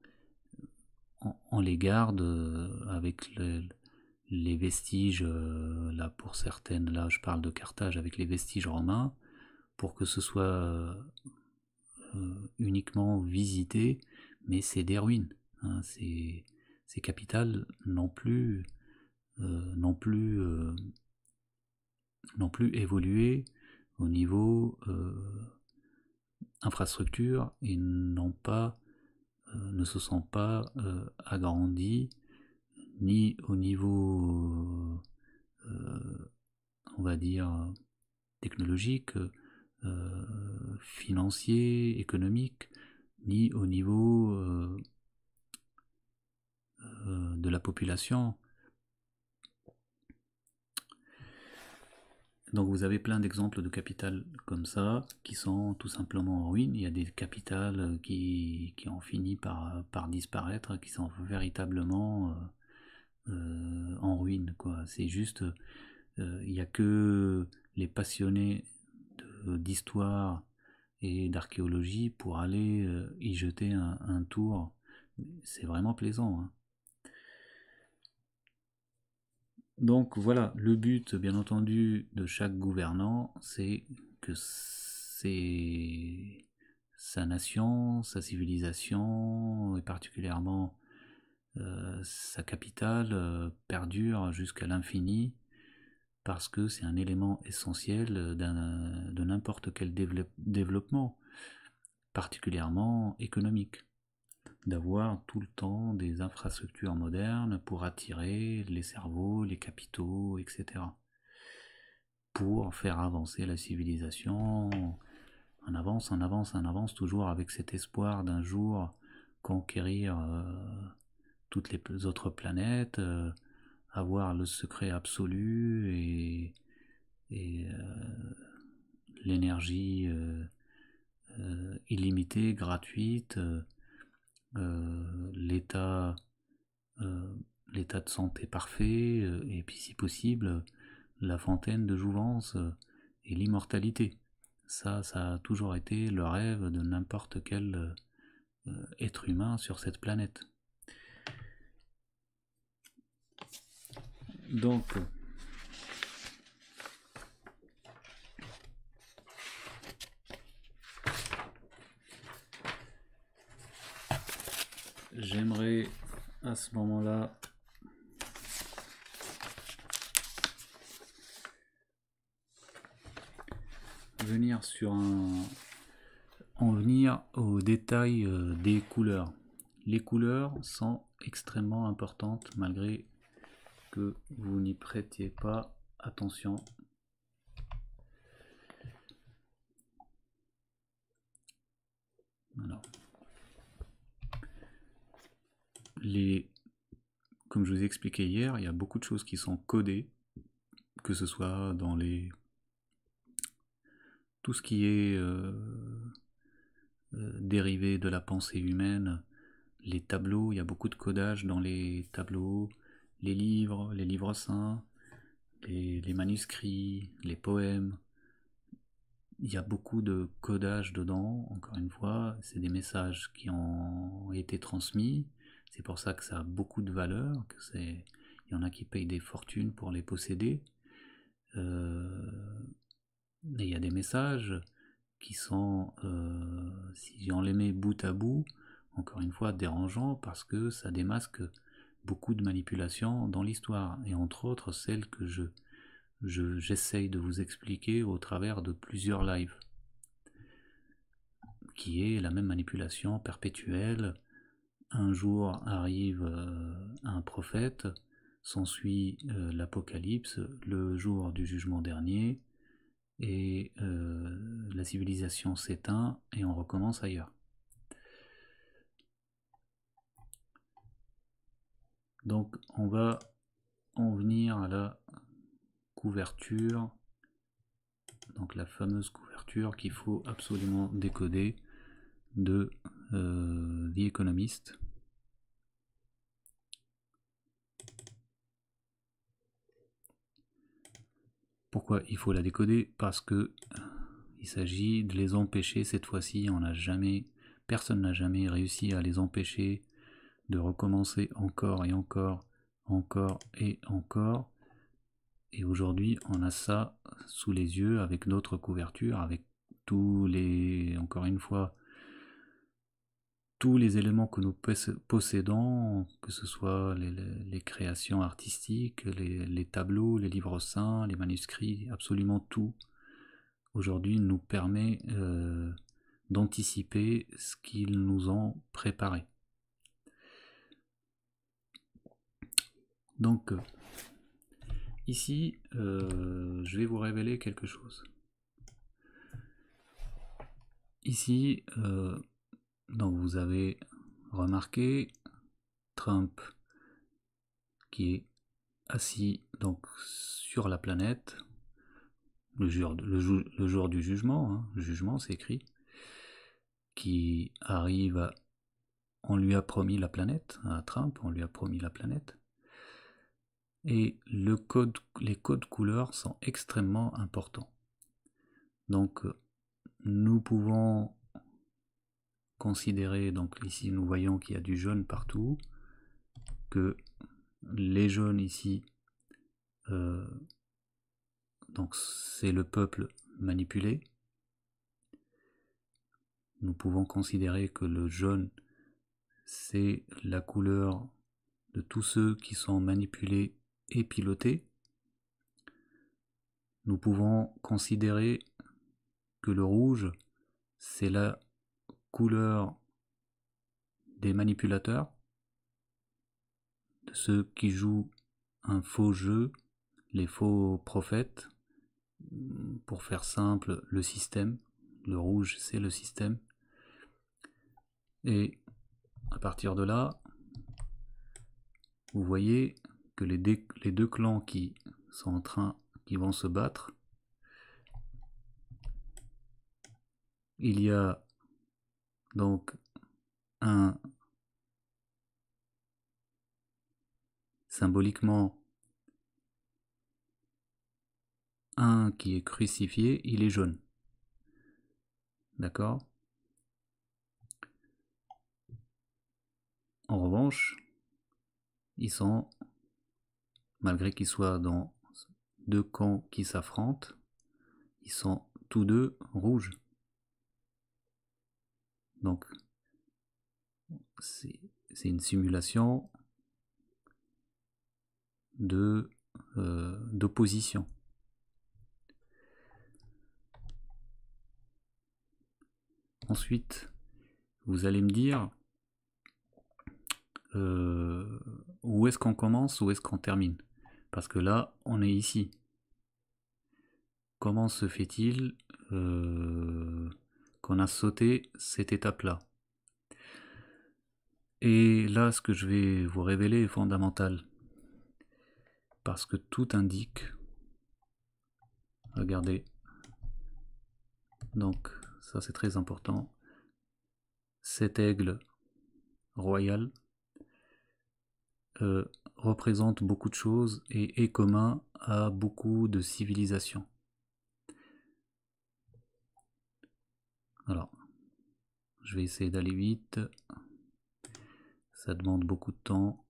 on, les garde euh, avec les vestiges, euh, là pour certaines, là je parle de Carthage, avec les vestiges romains, pour que ce soit euh, uniquement visité, mais c'est des ruines. Hein, ces, capitales n'ont plus, non plus, non plus évolué au niveau infrastructure et n'ont pas ne se sont pas euh, agrandis ni au niveau, euh, on va dire, technologique, euh, financier, économique, ni au niveau de la population Donc vous avez plein d'exemples de capitales comme ça qui sont tout simplement en ruine. Il y a des capitales euh, qui, ont fini par, par disparaître, qui sont véritablement euh, euh, en ruine. C'est juste, il n'y a que les passionnés d'histoire et d'archéologie pour aller y jeter un, tour. C'est vraiment plaisant. Hein. Donc voilà, le but bien entendu de chaque gouvernant, c'est que sa nation, sa civilisation, et particulièrement euh, sa capitale, euh, perdure jusqu'à l'infini, parce que c'est un élément essentiel de n'importe quel développement, particulièrement économique d'avoir tout le temps des infrastructures modernes pour attirer les cerveaux, les capitaux, etc. Pour faire avancer la civilisation, en avance, en avance, on avance, toujours avec cet espoir d'un jour conquérir euh, toutes les autres planètes, euh, avoir le secret absolu et, euh, l'énergie illimitée, gratuite euh, euh, l'état de santé parfait, euh, et puis si possible, la fontaine de jouvence et l'immortalité. Ça, ça a toujours été le rêve de n'importe quel être humain sur cette planète. Donc, j'aimerais à ce moment-là venir sur un en venir au détail euh, des couleurs. Les couleurs sont extrêmement importantes malgré que vous n'y prêtiez pas attention comme je vous ai expliqué hier, il y a beaucoup de choses qui sont codées, que ce soit dans les tout ce qui est euh, euh, dérivé de la pensée humaine, les tableaux, il y a beaucoup de codage dans les tableaux, les livres, les livres saints, les, les manuscrits, les poèmes. Il y a beaucoup de codage dedans, encore une fois, c'est des messages qui ont été transmis, c'est pour ça que ça a beaucoup de valeur, que c'est, il y en a qui payent des fortunes pour les posséder. Euh, il y a des messages qui sont, euh, si on les met bout à bout, encore une fois dérangeants parce que ça démasque beaucoup de manipulations dans l'histoire, et entre autres celles que je j'essaye de vous expliquer au travers de plusieurs lives, qui est la même manipulation perpétuelle un jour arrive euh, un prophète, s'ensuit euh, l'Apocalypse, le jour du jugement dernier, et euh, la civilisation s'éteint et on recommence ailleurs. Donc on va en venir à la couverture, donc la fameuse couverture qu'il faut absolument décoder de The Economist. Pourquoi il faut la décoder Parce que euh, il s'agit de les empêcher cette fois-ci. On n'a jamais, personne n'a jamais réussi à les empêcher de recommencer encore et encore, encore et encore. Et aujourd'hui, on a ça sous les yeux avec notre couverture, avec tous les, encore une fois, tous les éléments que nous possédons, que ce soit les, créations artistiques, les, tableaux, les livres saints, les manuscrits, absolument tout, aujourd'hui nous permet euh, d'anticiper ce qu'ils nous ont préparé. Donc, ici, euh, je vais vous révéler quelque chose. Ici, euh, donc vous avez remarqué Trump qui est assis donc sur la planète le jour, le, jour du jugement, hein, jugement c'est écrit, qui arrive, on lui a promis la planète, à Trump, on lui a promis la planète. Et le code, les codes couleurs sont extrêmement importants. Donc euh, nous pouvons considérer, donc ici nous voyons qu'il y a du jaune partout, que les jaunes ici, euh, donc c'est le peuple manipulé. Nous pouvons considérer que le jaune, c'est la couleur de tous ceux qui sont manipulés et pilotés. Nous pouvons considérer que le rouge, c'est la couleur des manipulateurs, de ceux qui jouent un faux jeu, les faux prophètes, pour faire simple, le système. Le rouge, c'est le système. Et à partir de là, vous voyez que les, les deux clans qui sont en train, qui vont se battre, il y a donc, symboliquement, un qui est crucifié, il est jaune. D'accord En revanche, ils sont, malgré qu'ils soient dans deux camps qui s'affrontent, ils sont tous deux rouges. Donc, c'est une simulation de euh, d'opposition. Ensuite, vous allez me dire euh, où est-ce qu'on commence, où est-ce qu'on termine. Parce que là, on est ici. Comment se fait-il euh, qu'on a sauté cette étape-là. Et là, ce que je vais vous révéler est fondamental. Parce que tout indique... Regardez. Donc, ça c'est très important. Cet aigle royal euh, représente beaucoup de choses et est commun à beaucoup de civilisations. Alors, je vais essayer d'aller vite. Ça demande beaucoup de temps.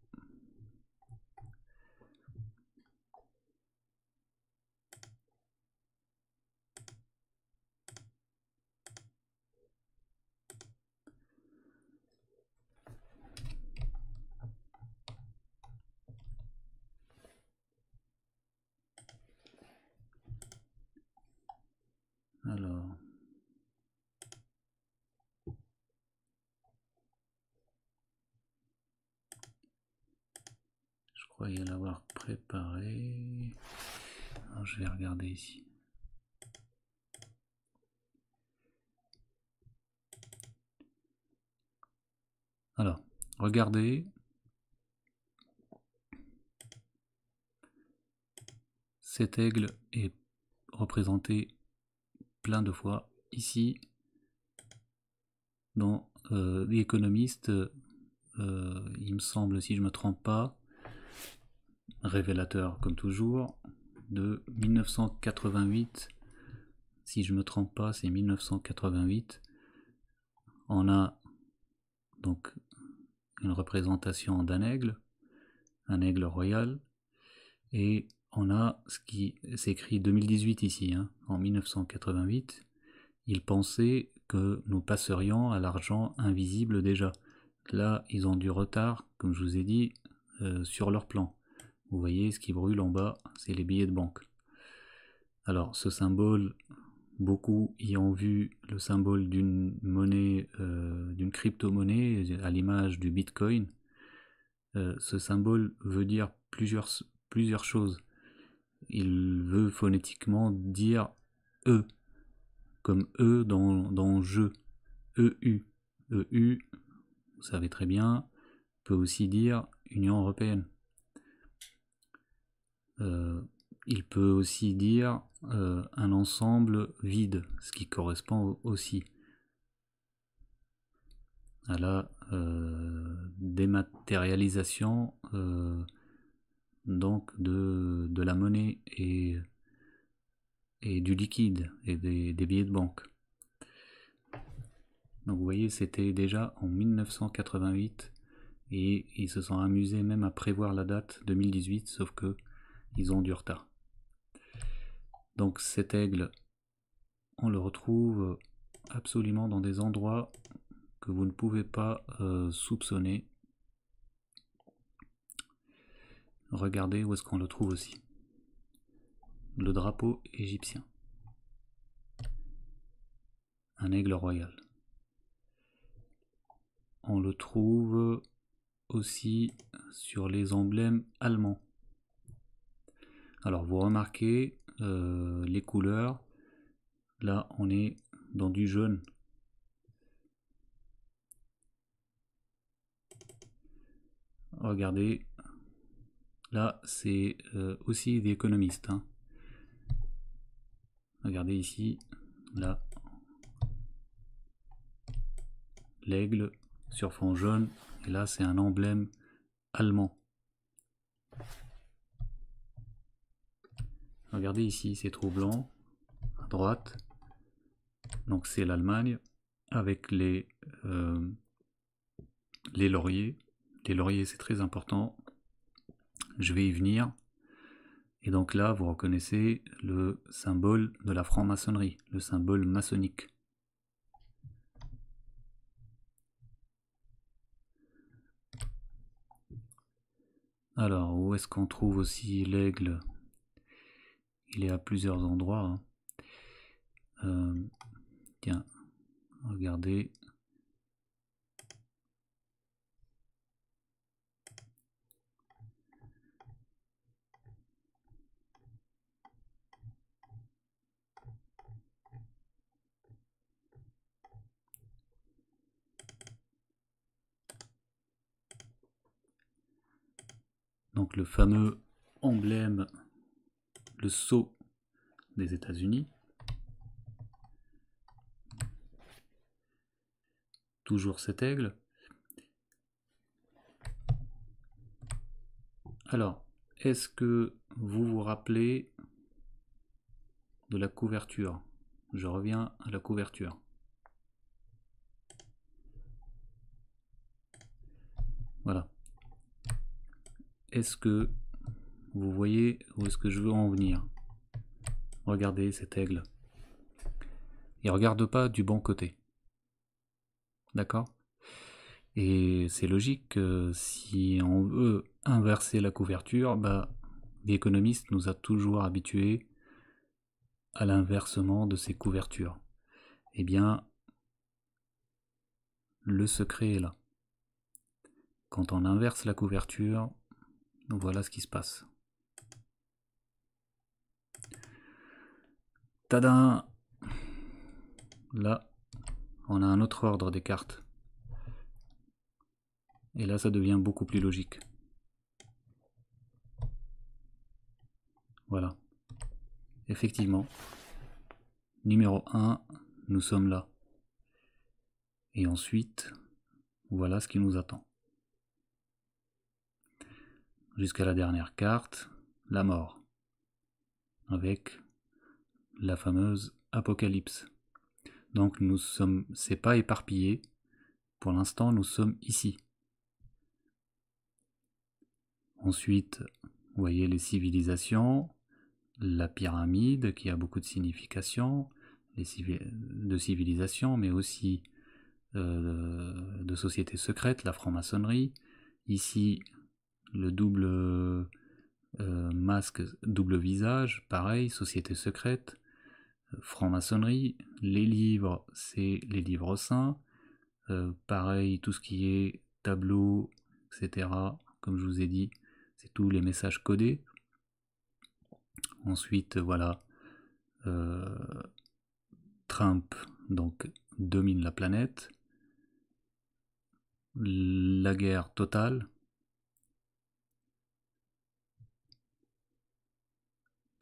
l'avoir préparé. je vais regarder ici. Alors, regardez. Cet aigle est représenté plein de fois ici dans euh, l'économiste. Euh, il me semble, si je ne me trompe pas, révélateur comme toujours, de 1988, si je me trompe pas c'est 1988, on a donc une représentation d'un aigle, un aigle royal, et on a ce qui s'écrit 2018 ici, hein, en 1988, ils pensaient que nous passerions à l'argent invisible déjà. Là, ils ont du retard, comme je vous ai dit, euh, sur leur plan. Vous voyez, ce qui brûle en bas, c'est les billets de banque. Alors, ce symbole, beaucoup y ont vu le symbole d'une monnaie, euh, d'une crypto-monnaie, à l'image du Bitcoin. Euh, ce symbole veut dire plusieurs, plusieurs choses. Il veut phonétiquement dire E, comme E dans, dans jeu, EU. EU, vous savez très bien, peut aussi dire Union Européenne. Euh, il peut aussi dire euh, un ensemble vide, ce qui correspond aussi à la euh, dématérialisation donc de, la monnaie et, et du liquide et des, des billets de banque. Donc vous voyez, c'était déjà en 1988 et ils se sont amusés même à prévoir la date 2018, sauf que ils ont du retard. Donc cet aigle, on le retrouve absolument dans des endroits que vous ne pouvez pas euh, soupçonner. Regardez où est-ce qu'on le trouve aussi. Le drapeau égyptien. Un aigle royal. On le trouve aussi sur les emblèmes allemands. Alors vous remarquez euh, les couleurs. Là on est dans du jaune. Regardez, là c'est euh, aussi des économistes. Hein. Regardez ici, là, l'aigle sur fond jaune. Et là c'est un emblème allemand. Regardez ici, c'est trop blanc, à droite. Donc c'est l'Allemagne avec les, euh, les lauriers. Les lauriers, c'est très important. Je vais y venir. Et donc là, vous reconnaissez le symbole de la franc-maçonnerie, le symbole maçonnique. Alors, où est-ce qu'on trouve aussi l'aigle il est à plusieurs endroits. Hein. Euh, tiens, regardez. Donc le fameux emblème le des États-Unis. Toujours cet aigle. Alors, est-ce que vous vous rappelez de la couverture Je reviens à la couverture. Voilà. Est-ce que vous voyez où est-ce que je veux en venir. Regardez cet aigle. Il regarde pas du bon côté. D'accord Et c'est logique que si on veut inverser la couverture, bah, l'économiste nous a toujours habitués à l'inversement de ces couvertures. Eh bien, le secret est là. Quand on inverse la couverture, voilà ce qui se passe. Tadam Là, on a un autre ordre des cartes. Et là, ça devient beaucoup plus logique. Voilà. Effectivement, numéro 1, nous sommes là. Et ensuite, voilà ce qui nous attend. Jusqu'à la dernière carte, la mort. Avec la fameuse apocalypse. Donc nous sommes, c'est pas éparpillé. Pour l'instant, nous sommes ici. Ensuite, vous voyez les civilisations, la pyramide qui a beaucoup de signification, les de civilisation, mais aussi euh, de sociétés secrètes, la franc-maçonnerie. Ici, le double euh, masque, double visage, pareil, société secrète franc-maçonnerie. Les livres, c'est les livres saints. Euh, pareil, tout ce qui est tableau, etc. Comme je vous ai dit, c'est tous les messages codés. Ensuite, voilà, euh, Trump, donc, domine la planète. La guerre totale.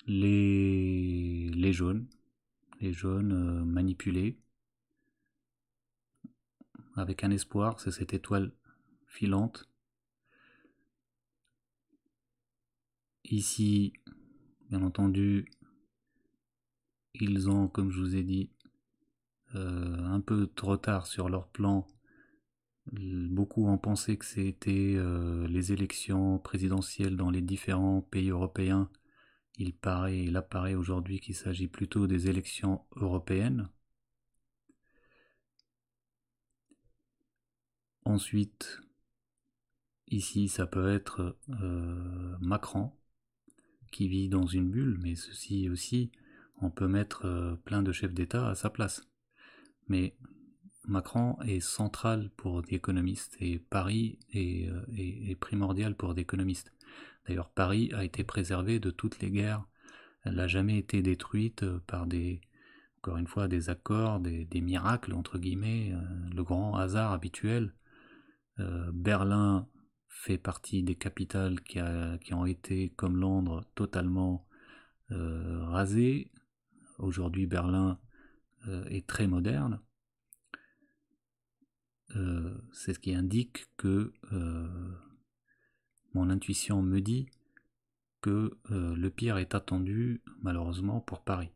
Les, les jaunes, les jeunes euh, manipulés avec un espoir, c'est cette étoile filante. Ici, bien entendu, ils ont, comme je vous ai dit, euh, un peu trop tard sur leur plan. Beaucoup ont pensé que c'était euh, les élections présidentielles dans les différents pays européens il paraît, il apparaît aujourd'hui qu'il s'agit plutôt des élections européennes. Ensuite, ici, ça peut être euh, Macron qui vit dans une bulle, mais ceci aussi, on peut mettre euh, plein de chefs d'État à sa place. Mais Macron est central pour des économistes et Paris est, euh, est primordial pour des économistes. D'ailleurs, Paris a été préservée de toutes les guerres. Elle n'a jamais été détruite euh, par des, encore une fois, des accords, des, miracles, entre guillemets, euh, le grand hasard habituel. Euh, Berlin fait partie des capitales qui, ont été, comme Londres, totalement rasées. Aujourd'hui, Berlin est très moderne. c'est ce qui indique que mon intuition me dit que euh, le pire est attendu malheureusement pour Paris.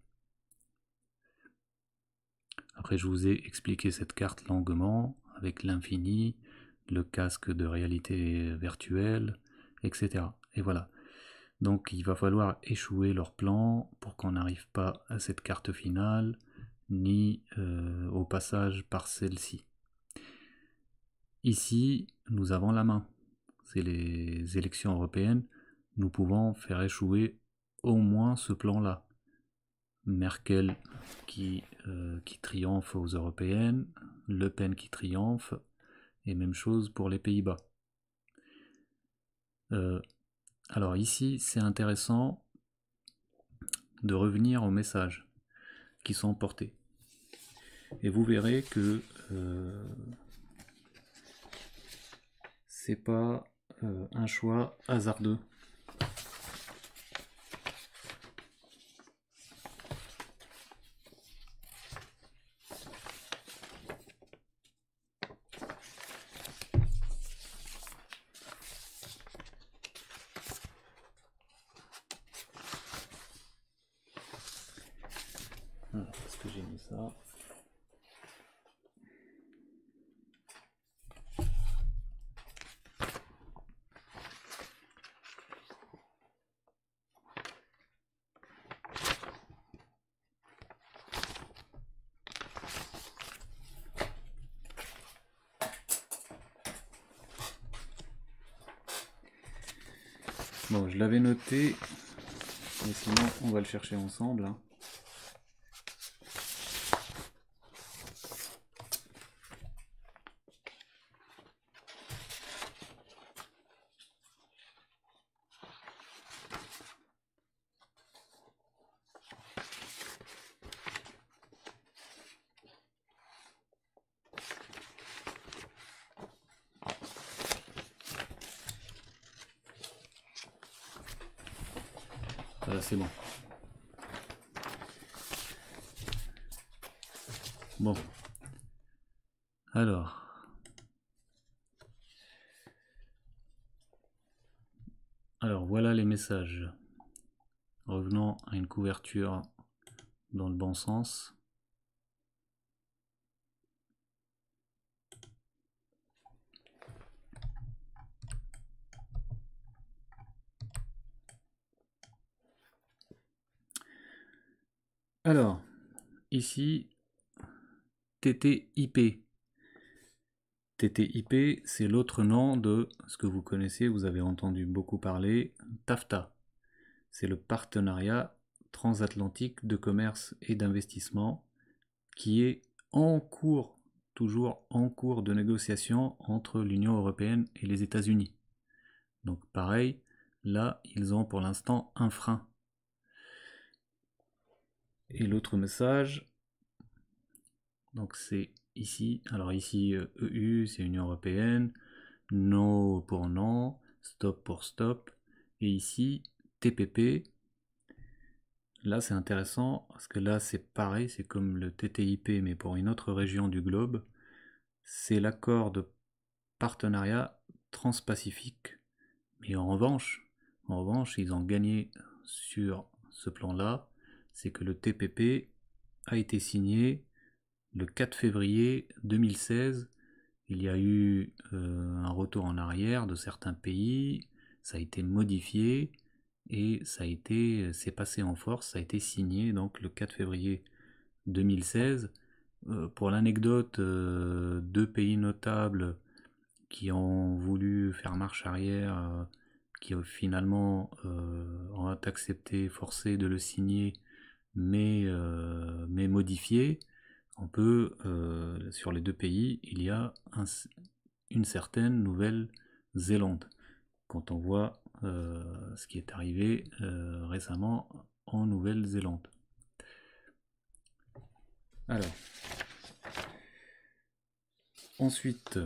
Après, je vous ai expliqué cette carte longuement avec l'infini, le casque de réalité virtuelle, etc. Et voilà. Donc il va falloir échouer leur plan pour qu'on n'arrive pas à cette carte finale, ni euh, au passage par celle-ci. Ici, nous avons la main c'est les élections européennes, nous pouvons faire échouer au moins ce plan-là. Merkel qui, euh, qui triomphe aux européennes, Le Pen qui triomphe, et même chose pour les Pays-Bas. Euh, alors ici, c'est intéressant de revenir aux messages qui sont portés. Et vous verrez que euh, c'est pas euh, un choix hasardeux. et sinon, on va le chercher ensemble. Hein. Revenons à une couverture dans le bon sens. Alors, ici, TTIP. TTIP, c'est l'autre nom de ce que vous connaissez, vous avez entendu beaucoup parler, TAFTA. C'est le partenariat transatlantique de commerce et d'investissement qui est en cours, toujours en cours de négociation entre l'Union européenne et les États-Unis. Donc pareil, là, ils ont pour l'instant un frein. Et l'autre message, donc c'est ici, alors ici EU, e c'est Union européenne, non pour non, stop pour stop, et ici, TPP. Là, c'est intéressant parce que là, c'est pareil, c'est comme le TTIP, mais pour une autre région du globe. C'est l'accord de partenariat transpacifique. Mais en revanche, en revanche, ils ont gagné sur ce plan-là, c'est que le TPP a été signé le 4 février 2016. Il y a eu euh, un retour en arrière de certains pays, ça a été modifié et ça a été, euh, c'est passé en force, ça a été signé donc le 4 février 2016. Euh, pour l'anecdote, euh, deux pays notables qui ont voulu faire marche arrière, qui qui finalement ont accepté, forcé de le signer, mais, mais modifié, on peut, sur les deux pays, il y a une certaine Nouvelle-Zélande quand on voit euh, ce qui est arrivé euh, récemment en Nouvelle-Zélande. Alors, ensuite,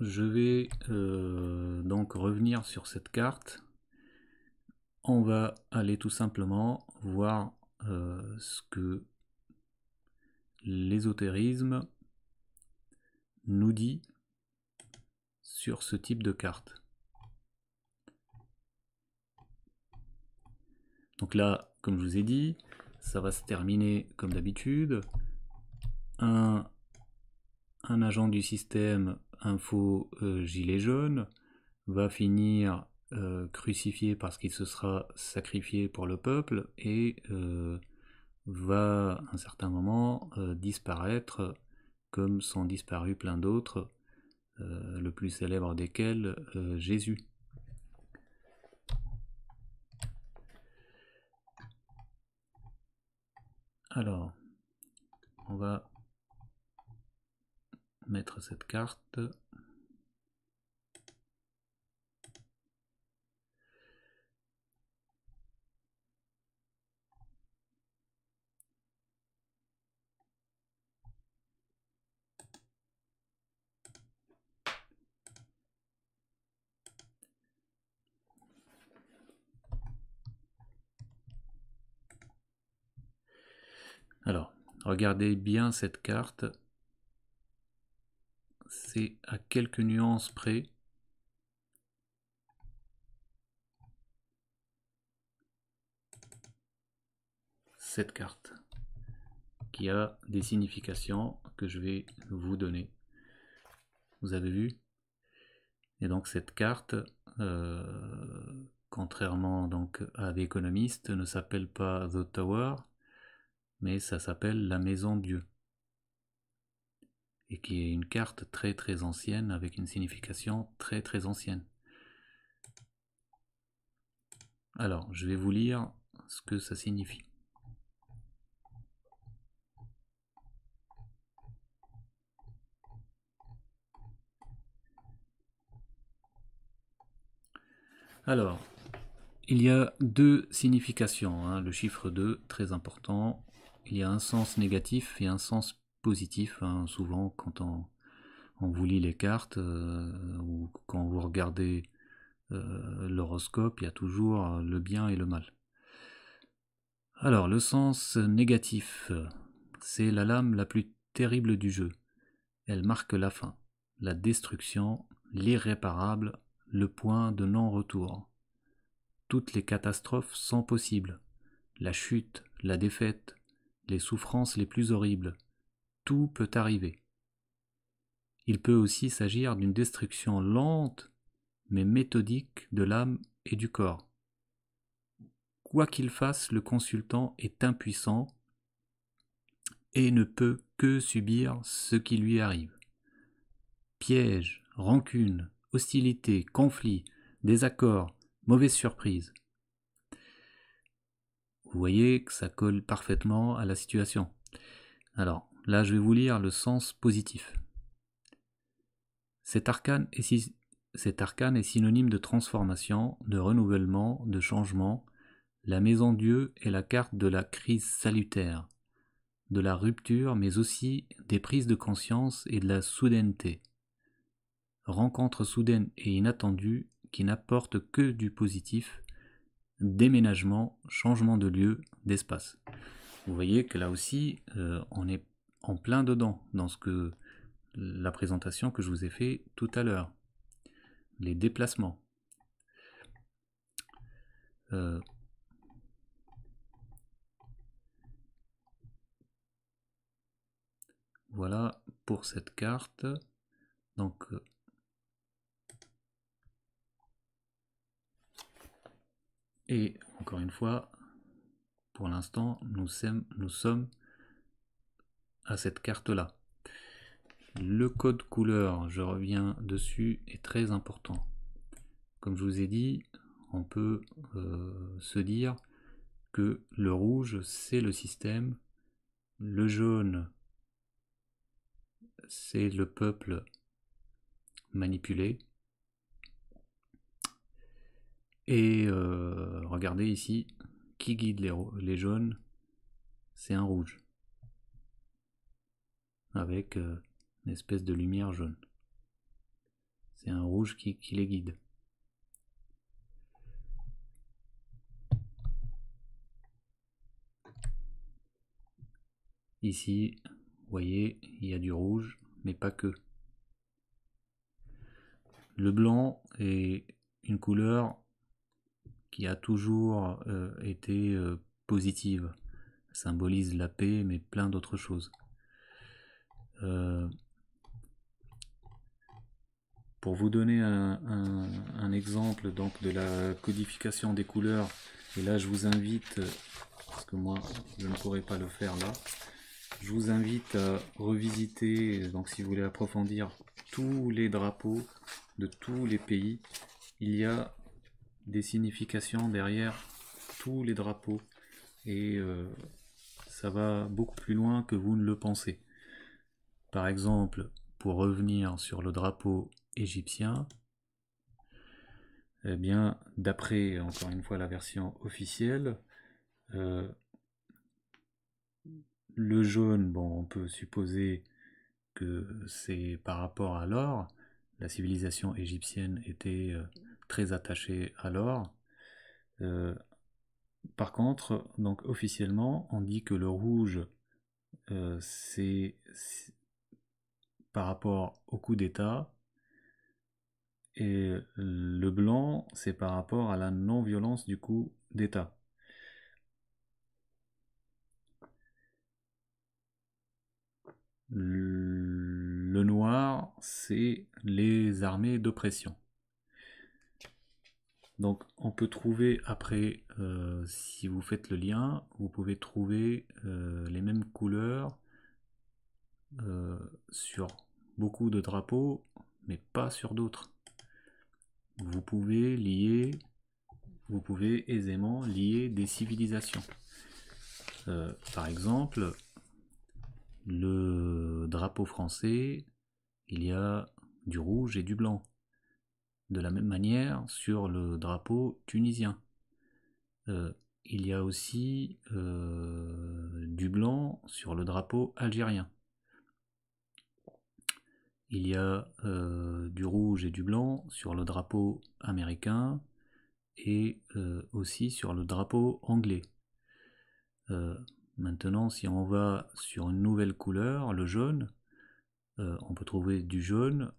je vais euh, donc revenir sur cette carte. On va aller tout simplement voir ce que l'ésotérisme nous dit sur ce type de carte. Donc là, comme je vous ai dit, ça va se terminer comme d'habitude. Un, agent du système info euh, gilet jaune va finir euh, crucifié parce qu'il se sera sacrifié pour le peuple et euh, va à un certain moment euh, disparaître comme sont disparus plein d'autres, euh, le plus célèbre desquels euh, Jésus. Alors, on va mettre cette carte Regardez bien cette carte. C'est à quelques nuances près. Cette carte qui a des significations que je vais vous donner. Vous avez vu Et donc cette carte, euh, contrairement donc à l'économiste, ne s'appelle pas The Tower, mais ça s'appelle la Maison Dieu, et qui est une carte très très ancienne avec une signification très très ancienne. Alors, je vais vous lire ce que ça signifie. Alors, il y a deux significations. Hein. Le chiffre 2, très important, il y a un sens négatif et un sens positif. Hein, souvent, quand on, vous lit les cartes euh, ou quand vous regardez euh, l'horoscope, il y a toujours le bien et le mal. Alors, le sens négatif, c'est la lame la plus terrible du jeu. Elle marque la fin, la destruction, l'irréparable, le point de non-retour. Toutes les catastrophes sont possibles. La chute, la défaite, les souffrances les plus horribles. Tout peut arriver. Il peut aussi s'agir d'une destruction lente mais méthodique de l'âme et du corps. Quoi qu'il fasse, le consultant est impuissant et ne peut que subir ce qui lui arrive. Pièges, rancune hostilité conflits, désaccords, mauvaises surprises. Vous voyez que ça colle parfaitement à la situation. Alors, là, je vais vous lire le sens positif. Cet arcane est, Cet arcane est synonyme de transformation, de renouvellement, de changement. La maison Dieu est la carte de la crise salutaire, de la rupture, mais aussi des prises de conscience et de la soudaineté. Rencontre soudaine et inattendue qui n'apporte que du positif, déménagement, changement de lieu, d'espace. Vous voyez que là aussi, euh, on est en plein dedans dans ce que la présentation que je vous ai fait tout à l'heure. Les déplacements. Euh, voilà pour cette carte. Donc Et encore une fois, pour l'instant, nous, sommes à cette carte-là. Le code couleur, je reviens dessus, est très important. Comme je vous ai dit, on peut euh, se dire que le rouge, c'est le système, le jaune, c'est le peuple manipulé, et euh, regardez ici, qui guide les, jaunes C'est un rouge. Avec euh, une espèce de lumière jaune. C'est un rouge qui, les guide. Ici, voyez, il y a du rouge, mais pas que. Le blanc est une couleur qui a toujours euh, été euh, positive, symbolise la paix, mais plein d'autres choses. Euh, pour vous donner un, exemple donc de la codification des couleurs, et là je vous invite, parce que moi je ne pourrais pas le faire là, je vous invite à revisiter, donc si vous voulez approfondir tous les drapeaux de tous les pays, il y a des significations derrière tous les drapeaux et euh, ça va beaucoup plus loin que vous ne le pensez. Par exemple, pour revenir sur le drapeau égyptien, eh bien, d'après encore une fois la version officielle, euh, le jaune, bon, on peut supposer que c'est par rapport à l'or. La civilisation égyptienne était euh, très attaché à l'or. Euh, par contre, donc officiellement, on dit que le rouge, euh, c'est par rapport au coup d'État, et le blanc, c'est par rapport à la non-violence du coup d'État. Le noir, c'est les armées d'oppression. Donc on peut trouver après, euh, si vous faites le lien, vous pouvez trouver euh, les mêmes couleurs euh, sur beaucoup de drapeaux, mais pas sur d'autres. Vous pouvez lier, vous pouvez aisément lier des civilisations. par exemple, le drapeau français, il y a du rouge et du blanc de la même manière sur le drapeau tunisien. Euh, il y a aussi euh, du blanc sur le drapeau algérien. Il y a euh, du rouge et du blanc sur le drapeau américain et aussi sur le drapeau anglais. maintenant, si on va sur une nouvelle couleur, le jaune, on peut trouver du jaune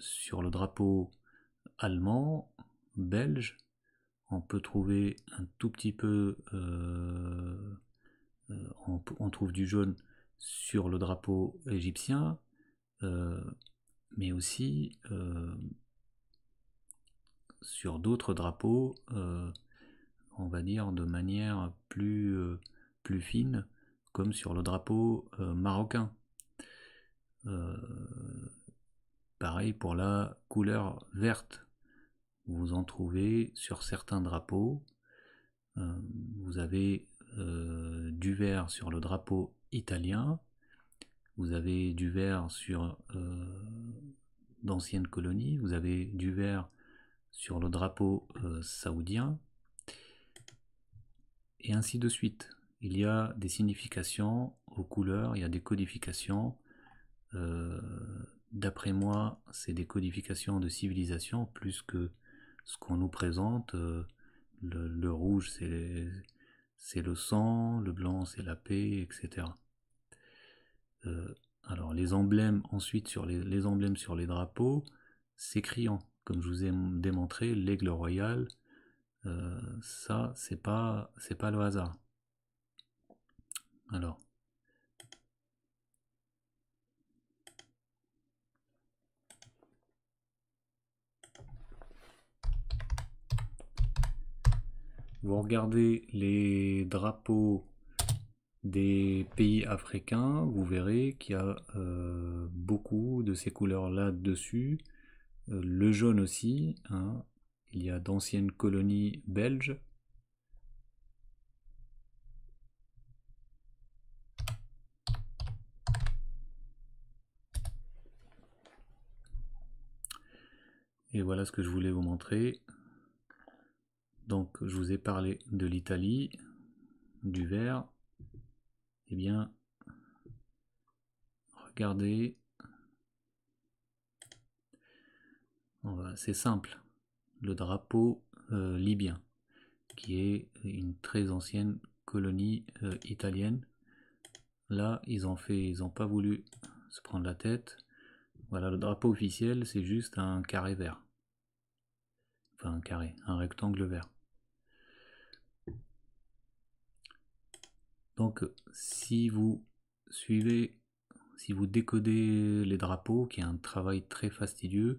sur le drapeau allemand, belge. On peut trouver un tout petit peu, euh, euh, on, trouve du jaune sur le drapeau égyptien, euh, mais aussi sur d'autres drapeaux, on va dire de manière plus, plus fine, comme sur le drapeau marocain. pareil pour la couleur verte vous en trouvez sur certains drapeaux. Euh, vous avez euh, du vert sur le drapeau italien, vous avez du vert sur euh, d'anciennes colonies, vous avez du vert sur le drapeau saoudien, et ainsi de suite. Il y a des significations aux couleurs, il y a des codifications. D'après moi, c'est des codifications de civilisation plus que ce qu'on nous présente. Euh, le, rouge, c'est le sang, le blanc, c'est la paix, etc. Euh, alors les emblèmes ensuite sur les, emblèmes sur les drapeaux, c'est criant. Comme je vous ai démontré, l'aigle royal, euh, ça c'est pas c'est pas le hasard. Alors vous regardez les drapeaux des pays africains, vous verrez qu'il y a euh, beaucoup de ces couleurs là dessus. Euh, le jaune aussi, hein. il y a d'anciennes colonies belges. Et voilà ce que je voulais vous montrer. Donc je vous ai parlé de l'Italie, du vert. Eh bien, regardez. C'est simple. Le drapeau euh, libyen, qui est une très ancienne colonie euh, italienne. Là, ils ont fait, ils n'ont pas voulu se prendre la tête. Voilà, le drapeau officiel, c'est juste un carré vert. Enfin, un carré, un rectangle vert. Donc si vous suivez, si vous décodez les drapeaux, qui est un travail très fastidieux,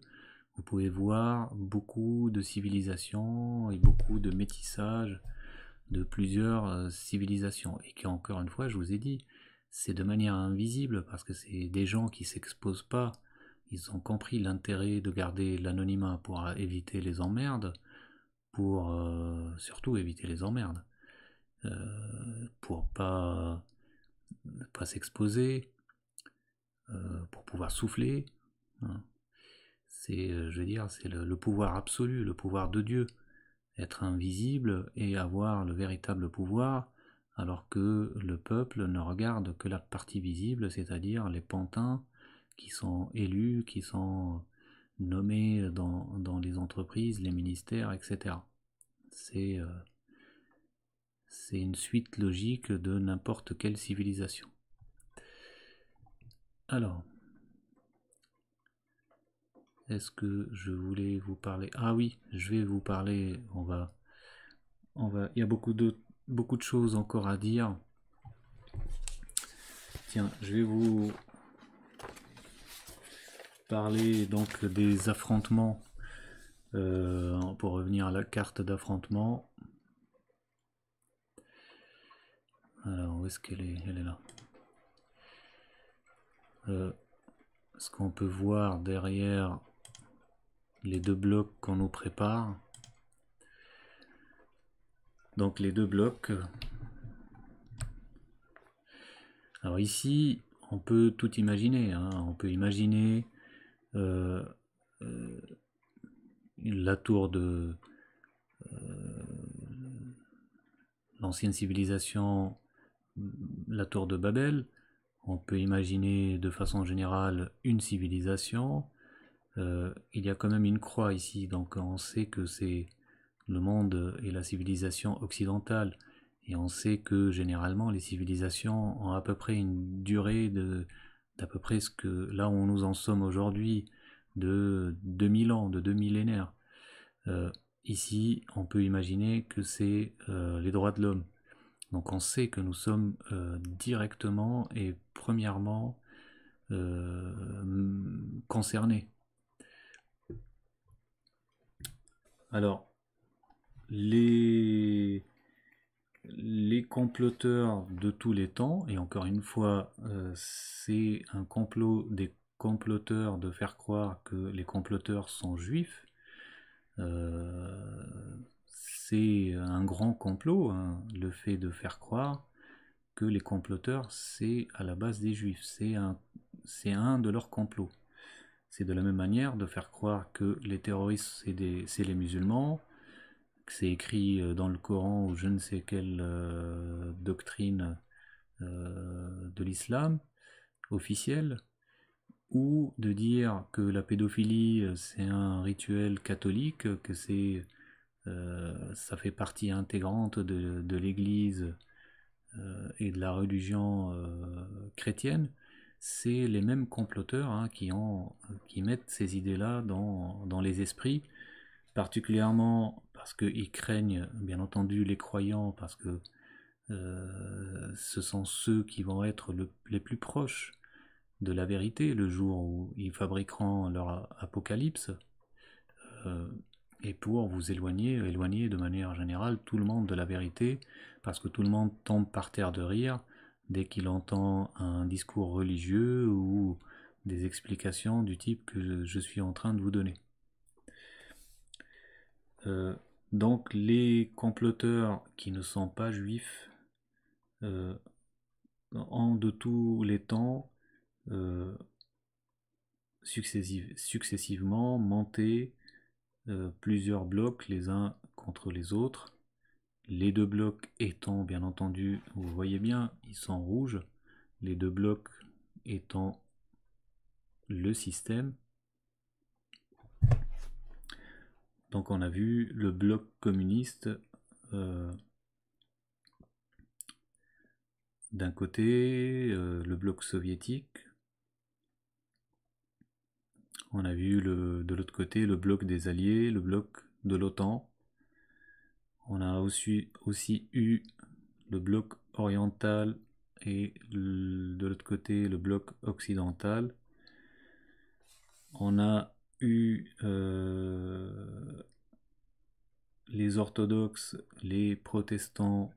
vous pouvez voir beaucoup de civilisations et beaucoup de métissage de plusieurs euh, civilisations. Et qui, encore une fois, je vous ai dit, c'est de manière invisible parce que c'est des gens qui s'exposent pas. Ils ont compris l'intérêt de garder l'anonymat pour éviter les emmerdes, pour euh, surtout éviter les emmerdes. Euh, pour pas euh, pas s'exposer, euh, pour pouvoir souffler. Hein. C'est, je veux dire, c'est le, pouvoir absolu, le pouvoir de Dieu, être invisible et avoir le véritable pouvoir, alors que le peuple ne regarde que la partie visible, c'est-à-dire les pantins qui sont élus, qui sont nommés dans, dans les entreprises, les ministères, etc. C'est c'est une suite logique de n'importe quelle civilisation. Alors, est-ce que je voulais vous parler Ah oui, je vais vous parler. On va, on va. Il y a beaucoup de, beaucoup de choses encore à dire. Tiens, je vais vous parler donc des affrontements. Euh, pour revenir à la carte d'affrontement, Alors, où est-ce qu'elle est, elle, est là. Euh, ce qu'on peut voir derrière les deux blocs qu'on nous prépare. Donc les deux blocs. Alors ici, on peut tout imaginer. Hein. On peut imaginer euh, euh, la tour de l'ancienne civilisation la tour de Babel, on peut imaginer de façon générale une civilisation. Euh, il y a quand même une croix ici, donc on sait que c'est le monde et la civilisation occidentale. Et on sait que généralement les civilisations ont à peu près une durée de d'à peu près ce que là où nous en sommes aujourd'hui de 2000 ans, de deux millénaires. Euh, ici, on peut imaginer que c'est euh, les droits de l'homme. Donc on sait que nous sommes euh, directement et premièrement euh, mm, concernés. Alors, les, les comploteurs de tous les temps, et encore une fois, euh, c'est un complot des comploteurs de faire croire que les comploteurs sont juifs. Euh, c'est un grand complot, hein, le fait de faire croire que les comploteurs, c'est à la base des juifs, c'est un, un de leurs complots. C'est de la même manière de faire croire que les terroristes, c'est les musulmans, que c'est écrit euh, dans le Coran ou je ne sais quelle euh, doctrine euh, de l'islam officielle, ou de dire que la pédophilie, c'est un rituel catholique, que c'est euh, ça fait partie intégrante de, l'Église euh, et de la religion euh, chrétienne, c'est les mêmes comploteurs hein, qui, mettent ces idées-là dans, les esprits, particulièrement parce qu'ils craignent, bien entendu, les croyants, parce que ce sont ceux qui vont être les plus proches de la vérité le jour où ils fabriqueront leur apocalypse et pour vous éloigner, éloigner de manière générale tout le monde de la vérité, parce que tout le monde tombe par terre de rire dès qu'il entend un discours religieux ou des explications du type que je suis en train de vous donner. Euh, donc les comploteurs qui ne sont pas juifs ont euh, de tous les temps euh, successivement monté euh, plusieurs blocs les uns contre les autres. Les deux blocs étant, bien entendu, vous voyez bien, ils sont rouges, Les deux blocs étant le système. Donc on a vu le bloc communiste euh, d'un côté, euh, le bloc soviétique on a vu le, de l'autre côté le bloc des Alliés, le bloc de l'OTAN. On a aussi, aussi eu le bloc oriental et de l'autre côté le bloc occidental. On a eu euh, les orthodoxes, les protestants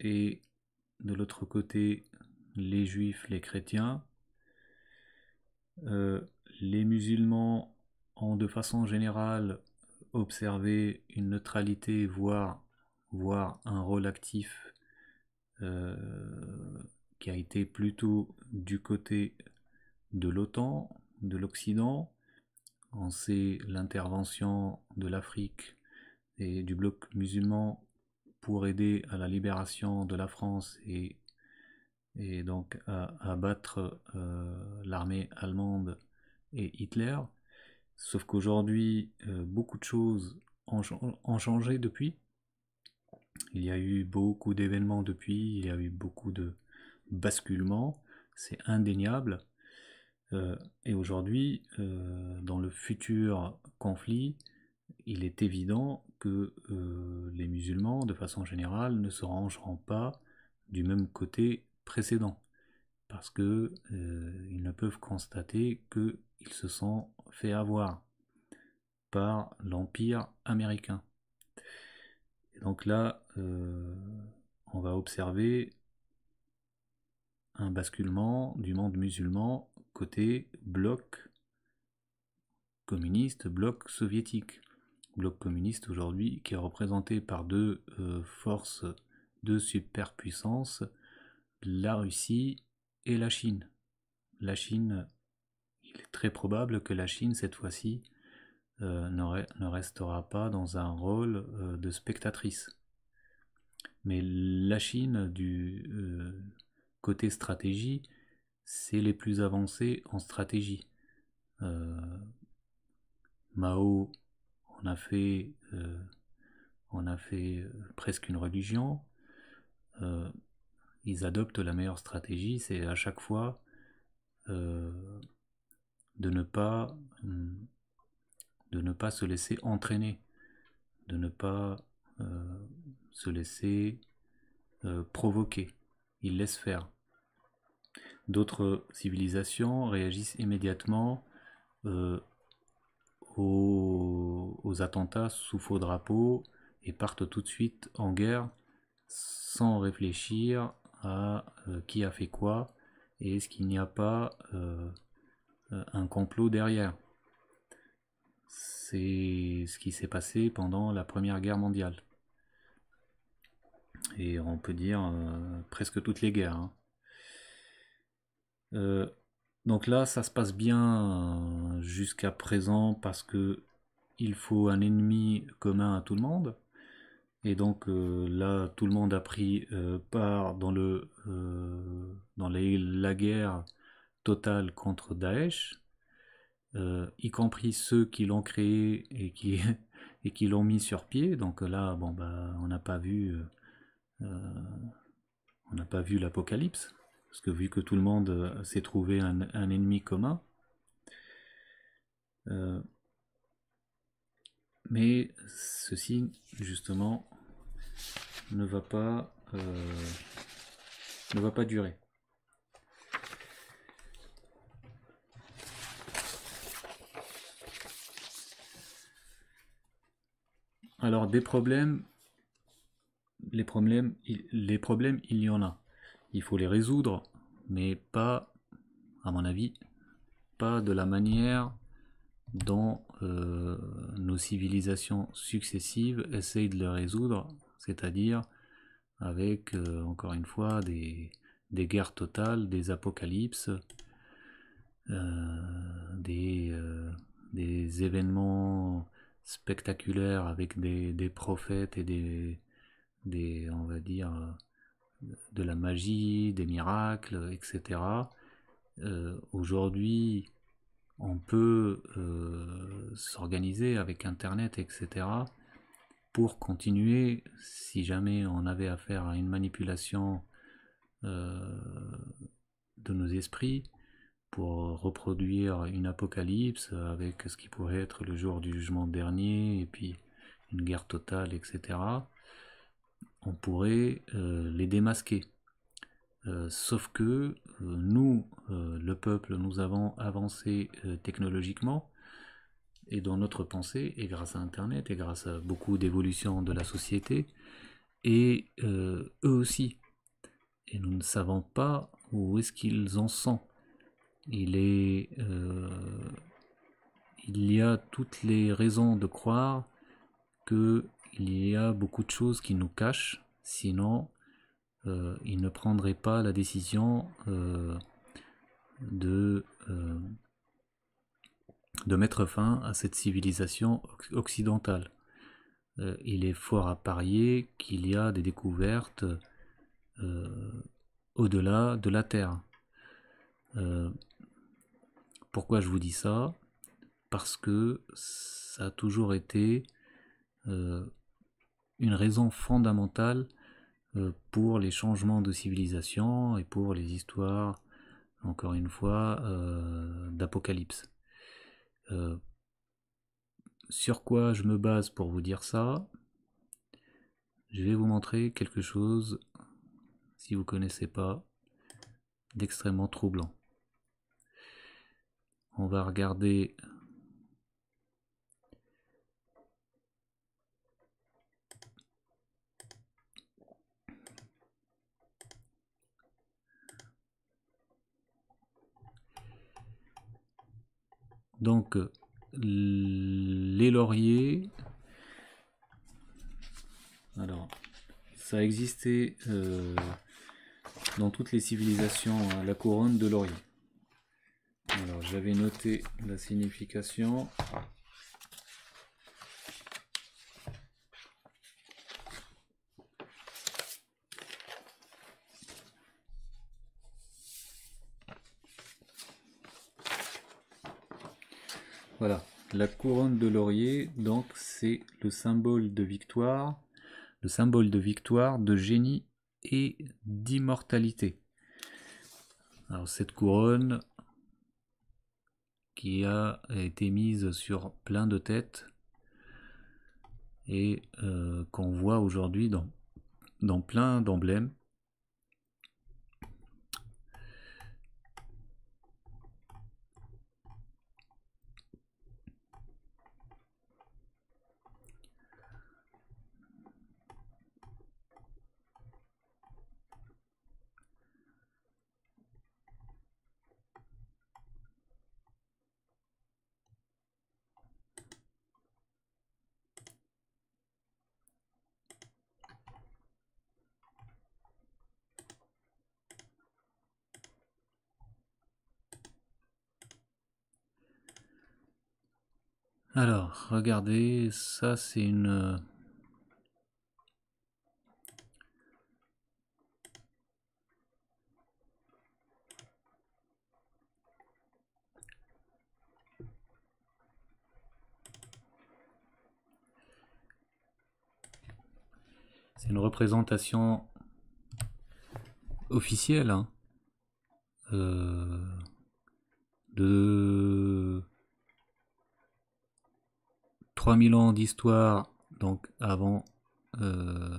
et de l'autre côté les juifs, les chrétiens. Euh, les musulmans ont de façon générale observé une neutralité, voire, voire un rôle actif euh, qui a été plutôt du côté de l'OTAN, de l'Occident. On sait l'intervention de l'Afrique et du bloc musulman pour aider à la libération de la France et, et donc à, abattre euh, l'armée allemande et Hitler. Sauf qu'aujourd'hui, euh, beaucoup de choses ont, changé depuis. Il y a eu beaucoup d'événements depuis, il y a eu beaucoup de basculements, c'est indéniable. Euh, et aujourd'hui, euh, dans le futur conflit, il est évident que les musulmans, de façon générale, ne se rangeront pas du même côté précédent parce que ils ne peuvent constater que ils se sont fait avoir par l'Empire américain. donc là, euh, on va observer un basculement du monde musulman côté bloc communiste, bloc soviétique. Bloc communiste aujourd'hui qui est représenté par deux euh, forces, de superpuissances, la Russie et la Chine. La Chine il est très probable que la Chine, cette fois-ci, euh, ne, restera pas dans un rôle euh, de spectatrice. Mais la Chine, du euh, côté stratégie, c'est les plus avancés en stratégie. Mao on a fait, on a fait presque une religion. ils adoptent la meilleure stratégie, c'est à chaque fois de ne pas, euh, de ne pas se laisser entraîner, de ne pas euh, se laisser euh, provoquer. Il laisse faire. D'autres civilisations réagissent immédiatement aux, aux, attentats sous faux drapeau et partent tout de suite en guerre sans réfléchir à qui a fait quoi et est-ce qu'il n'y a pas euh, un complot derrière. C'est ce qui s'est passé pendant la Première Guerre mondiale. Et on peut dire euh, presque toutes les guerres. Hein. Euh, donc là, ça se passe bien jusqu'à présent parce que il faut un ennemi commun à tout le monde. Et donc là, tout le monde a pris part dans, le, dans la guerre contre Daesh, euh, y compris ceux qui l'ont créé et qui, et qui l'ont mis sur pied. Donc là, bon, bah, on n'a pas vu, euh, euh, on pas vu l'apocalypse, parce que vu que tout le monde s'est trouvé un, ennemi commun. mais ceci, justement, ne va pas, ne va pas durer. Alors des problèmes, les problèmes, il, les problèmes, il y en a. Il faut les résoudre, mais pas, à mon avis, pas de la manière dont euh, nos civilisations successives essayent de les résoudre, c'est-à-dire avec, euh, encore une fois, des, guerres totales, des apocalypses, euh, des, des événements spectaculaire avec des, prophètes et des, on va dire, euh, de la magie, des miracles, etc. Euh, aujourd'hui, on peut euh, s'organiser avec Internet, etc. pour continuer, si jamais on avait affaire à une manipulation de nos esprits, pour reproduire une apocalypse avec ce qui pourrait être le jour du jugement dernier et puis une guerre totale, etc., on pourrait euh, les démasquer. Euh, sauf que euh, nous, le peuple, nous avons avancé technologiquement et dans notre pensée, et grâce à Internet, et grâce à beaucoup d'évolutions de la société, et eux aussi. Et nous ne savons pas où est-ce qu'ils en sont. Il, est, euh, il y a toutes les raisons de croire qu'il y a beaucoup de choses qui nous cachent, sinon euh, il ne prendrait pas la décision euh, de, de mettre fin à cette civilisation occidentale. il est fort à parier qu'il y a des découvertes au-delà de la Terre. Pourquoi je vous dis ça Parce que ça a toujours été euh, une raison fondamentale euh, pour les changements de civilisation et pour les histoires, encore une fois, euh, d'apocalypse. sur quoi je me base pour vous dire ça Je vais vous montrer quelque chose, si vous ne connaissez pas, d'extrêmement troublant. On va regarder Donc, les lauriers. Alors, ça existait euh, dans toutes les civilisations, hein, la couronne de laurier. Alors j'avais noté la signification. Voilà, la couronne de laurier, donc c'est le symbole de victoire, le symbole de victoire, de génie et d'immortalité. Alors cette couronne, qui a été mise sur plein de têtes et euh, qu'on voit aujourd'hui dans, dans plein d'emblèmes. regardez, ça c'est une... Euh, c'est une représentation officielle hein. euh, de 3000 ans d'histoire, donc avant euh,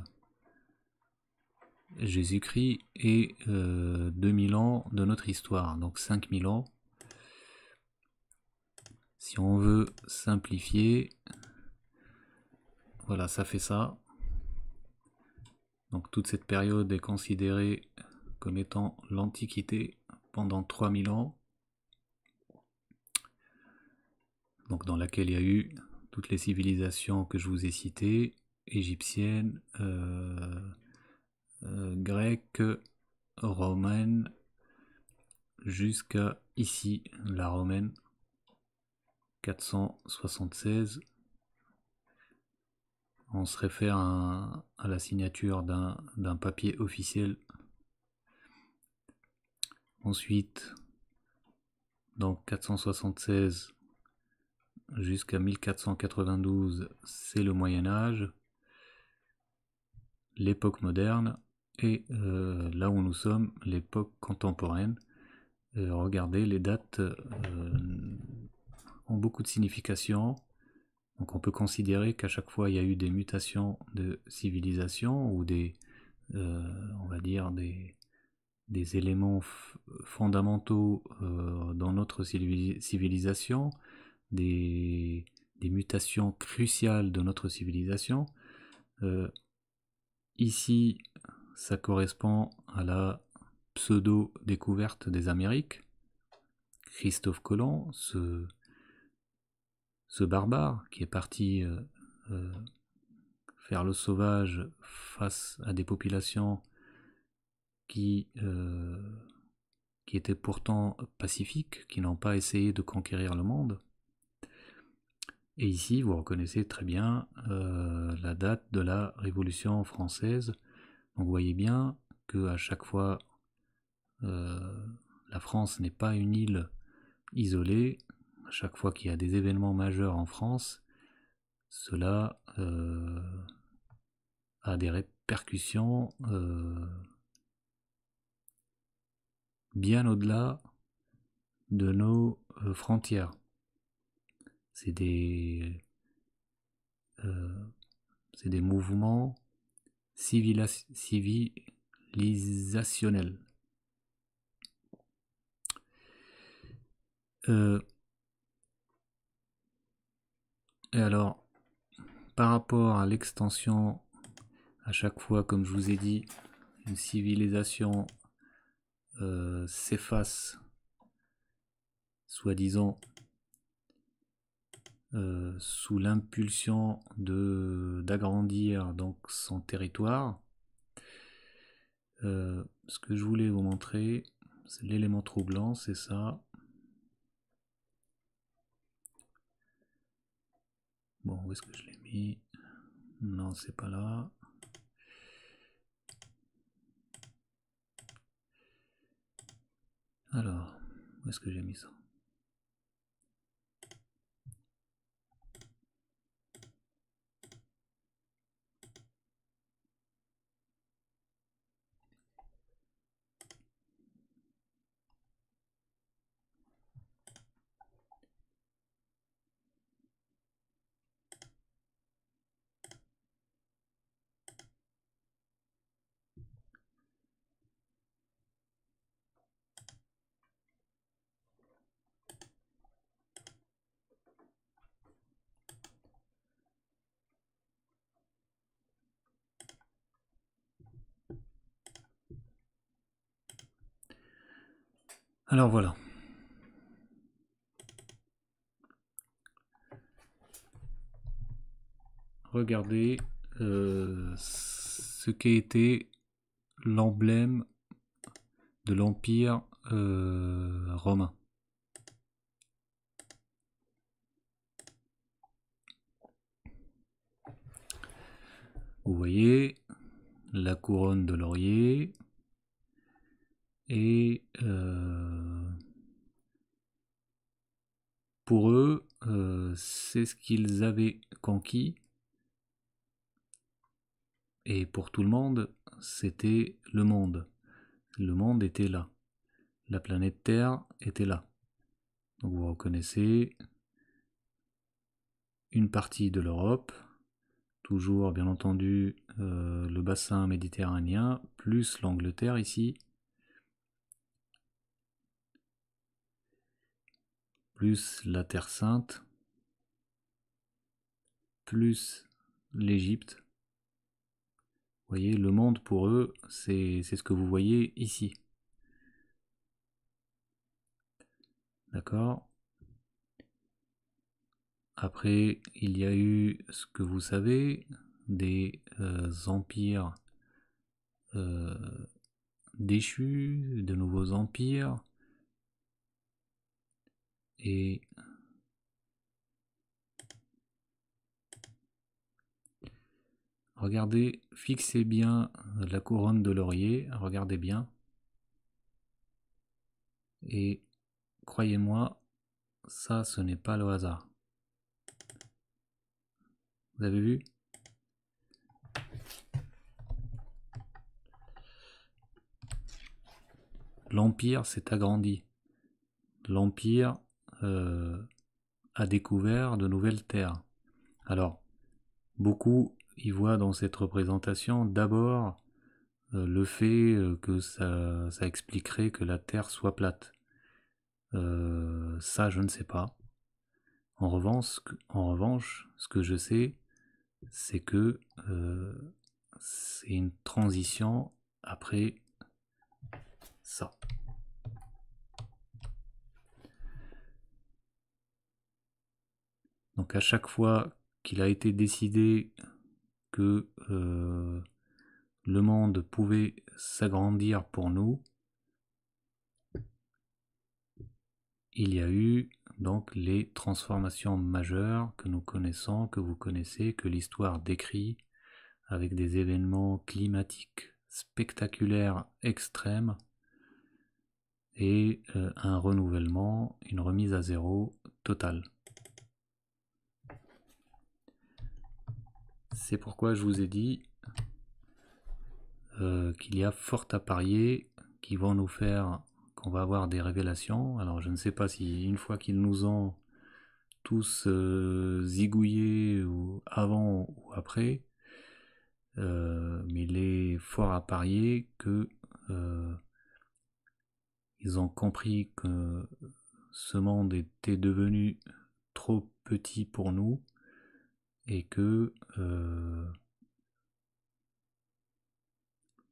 Jésus-Christ, et 2000 euh, ans de notre histoire, donc 5000 ans. Si on veut simplifier, voilà, ça fait ça. Donc toute cette période est considérée comme étant l'Antiquité pendant 3000 ans, donc dans laquelle il y a eu les civilisations que je vous ai citées, égyptienne, euh, euh, grecque, romaine, jusqu'à ici, la romaine, 476. On se réfère à, à la signature d'un papier officiel. Ensuite, donc 476 jusqu'à 1492, c'est le Moyen Âge, l'époque moderne, et euh, là où nous sommes, l'époque contemporaine. Euh, regardez, les dates euh, ont beaucoup de signification. on peut considérer qu'à chaque fois, il y a eu des mutations de civilisation ou des, on va dire, des éléments fondamentaux dans notre civilisation des, mutations cruciales de notre civilisation. Euh, ici, ça correspond à la pseudo-découverte des Amériques. Christophe Colomb, ce, barbare qui est parti euh, euh, faire le sauvage face à des populations qui, qui étaient pourtant pacifiques, qui n'ont pas essayé de conquérir le monde, et ici, vous reconnaissez très bien euh, la date de la Révolution française. vous voyez bien que à chaque fois, euh, la France n'est pas une île isolée. À chaque fois qu'il y a des événements majeurs en France, cela euh, a des répercussions bien au-delà de nos frontières c'est des, euh, c'est des mouvements civilisationnels. Euh, et alors, par rapport à l'extension, à chaque fois, comme je vous ai dit, une civilisation euh, s'efface, soi-disant, euh, sous l'impulsion de d'agrandir donc son territoire. Euh, ce que je voulais vous montrer, c'est l'élément troublant, c'est ça. Bon, où est-ce que je l'ai mis Non, c'est pas là. Alors, où est-ce que j'ai mis ça Alors voilà. Regardez euh, ce qu'a été l'emblème de l'Empire euh, romain. Vous voyez la couronne de laurier, et euh, pour eux, euh, c'est ce qu'ils avaient conquis. Et pour tout le monde, c'était le monde. Le monde était là. La planète Terre était là. Donc vous reconnaissez une partie de l'Europe, toujours bien entendu euh, le bassin méditerranéen, plus l'Angleterre ici, plus la Terre Sainte, plus l'Égypte. voyez, le monde pour eux, c'est ce que vous voyez ici. D'accord Après, il y a eu ce que vous savez, des euh, empires euh, déchus, de nouveaux empires, et regardez, fixez bien la couronne de laurier, regardez bien. Et croyez-moi, ça ce n'est pas le hasard. Vous avez vu L'empire s'est agrandi. L'empire a euh, découvert de nouvelles terres. Alors, beaucoup y voient dans cette représentation d'abord euh, le fait euh, que ça, expliquerait que la Terre soit plate. ça, je ne sais pas. En revanche, en revanche ce que je sais, c'est que c'est une transition après ça. Donc à chaque fois qu'il a été décidé que euh, le monde pouvait s'agrandir pour nous, il y a eu donc les transformations majeures que nous connaissons, que vous connaissez, que l'histoire décrit, avec des événements climatiques spectaculaires extrêmes et euh, un renouvellement, une remise à zéro totale. C'est pourquoi je vous ai dit euh, qu'il y a fort à parier qu'ils vont nous faire qu'on va avoir des révélations. Alors je ne sais pas si une fois qu'ils nous ont tous euh, zigouillés avant ou après, euh, mais il est fort à parier que ils ont compris que ce monde était devenu trop petit pour nous et que euh,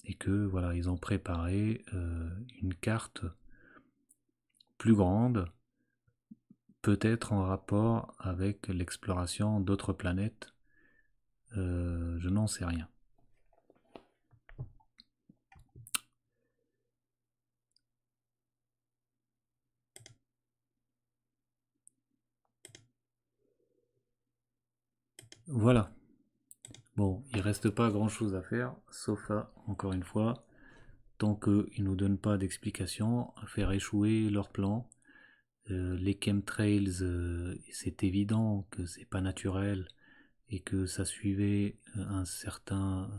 et que voilà ils ont préparé euh, une carte plus grande peut-être en rapport avec l'exploration d'autres planètes euh, je n'en sais rien Voilà. Bon, il reste pas grand chose à faire, sauf à, encore une fois, tant qu'ils ne nous donnent pas d'explication, à faire échouer leur plan. Euh, les chemtrails, euh, c'est évident que c'est pas naturel et que ça suivait euh, un certain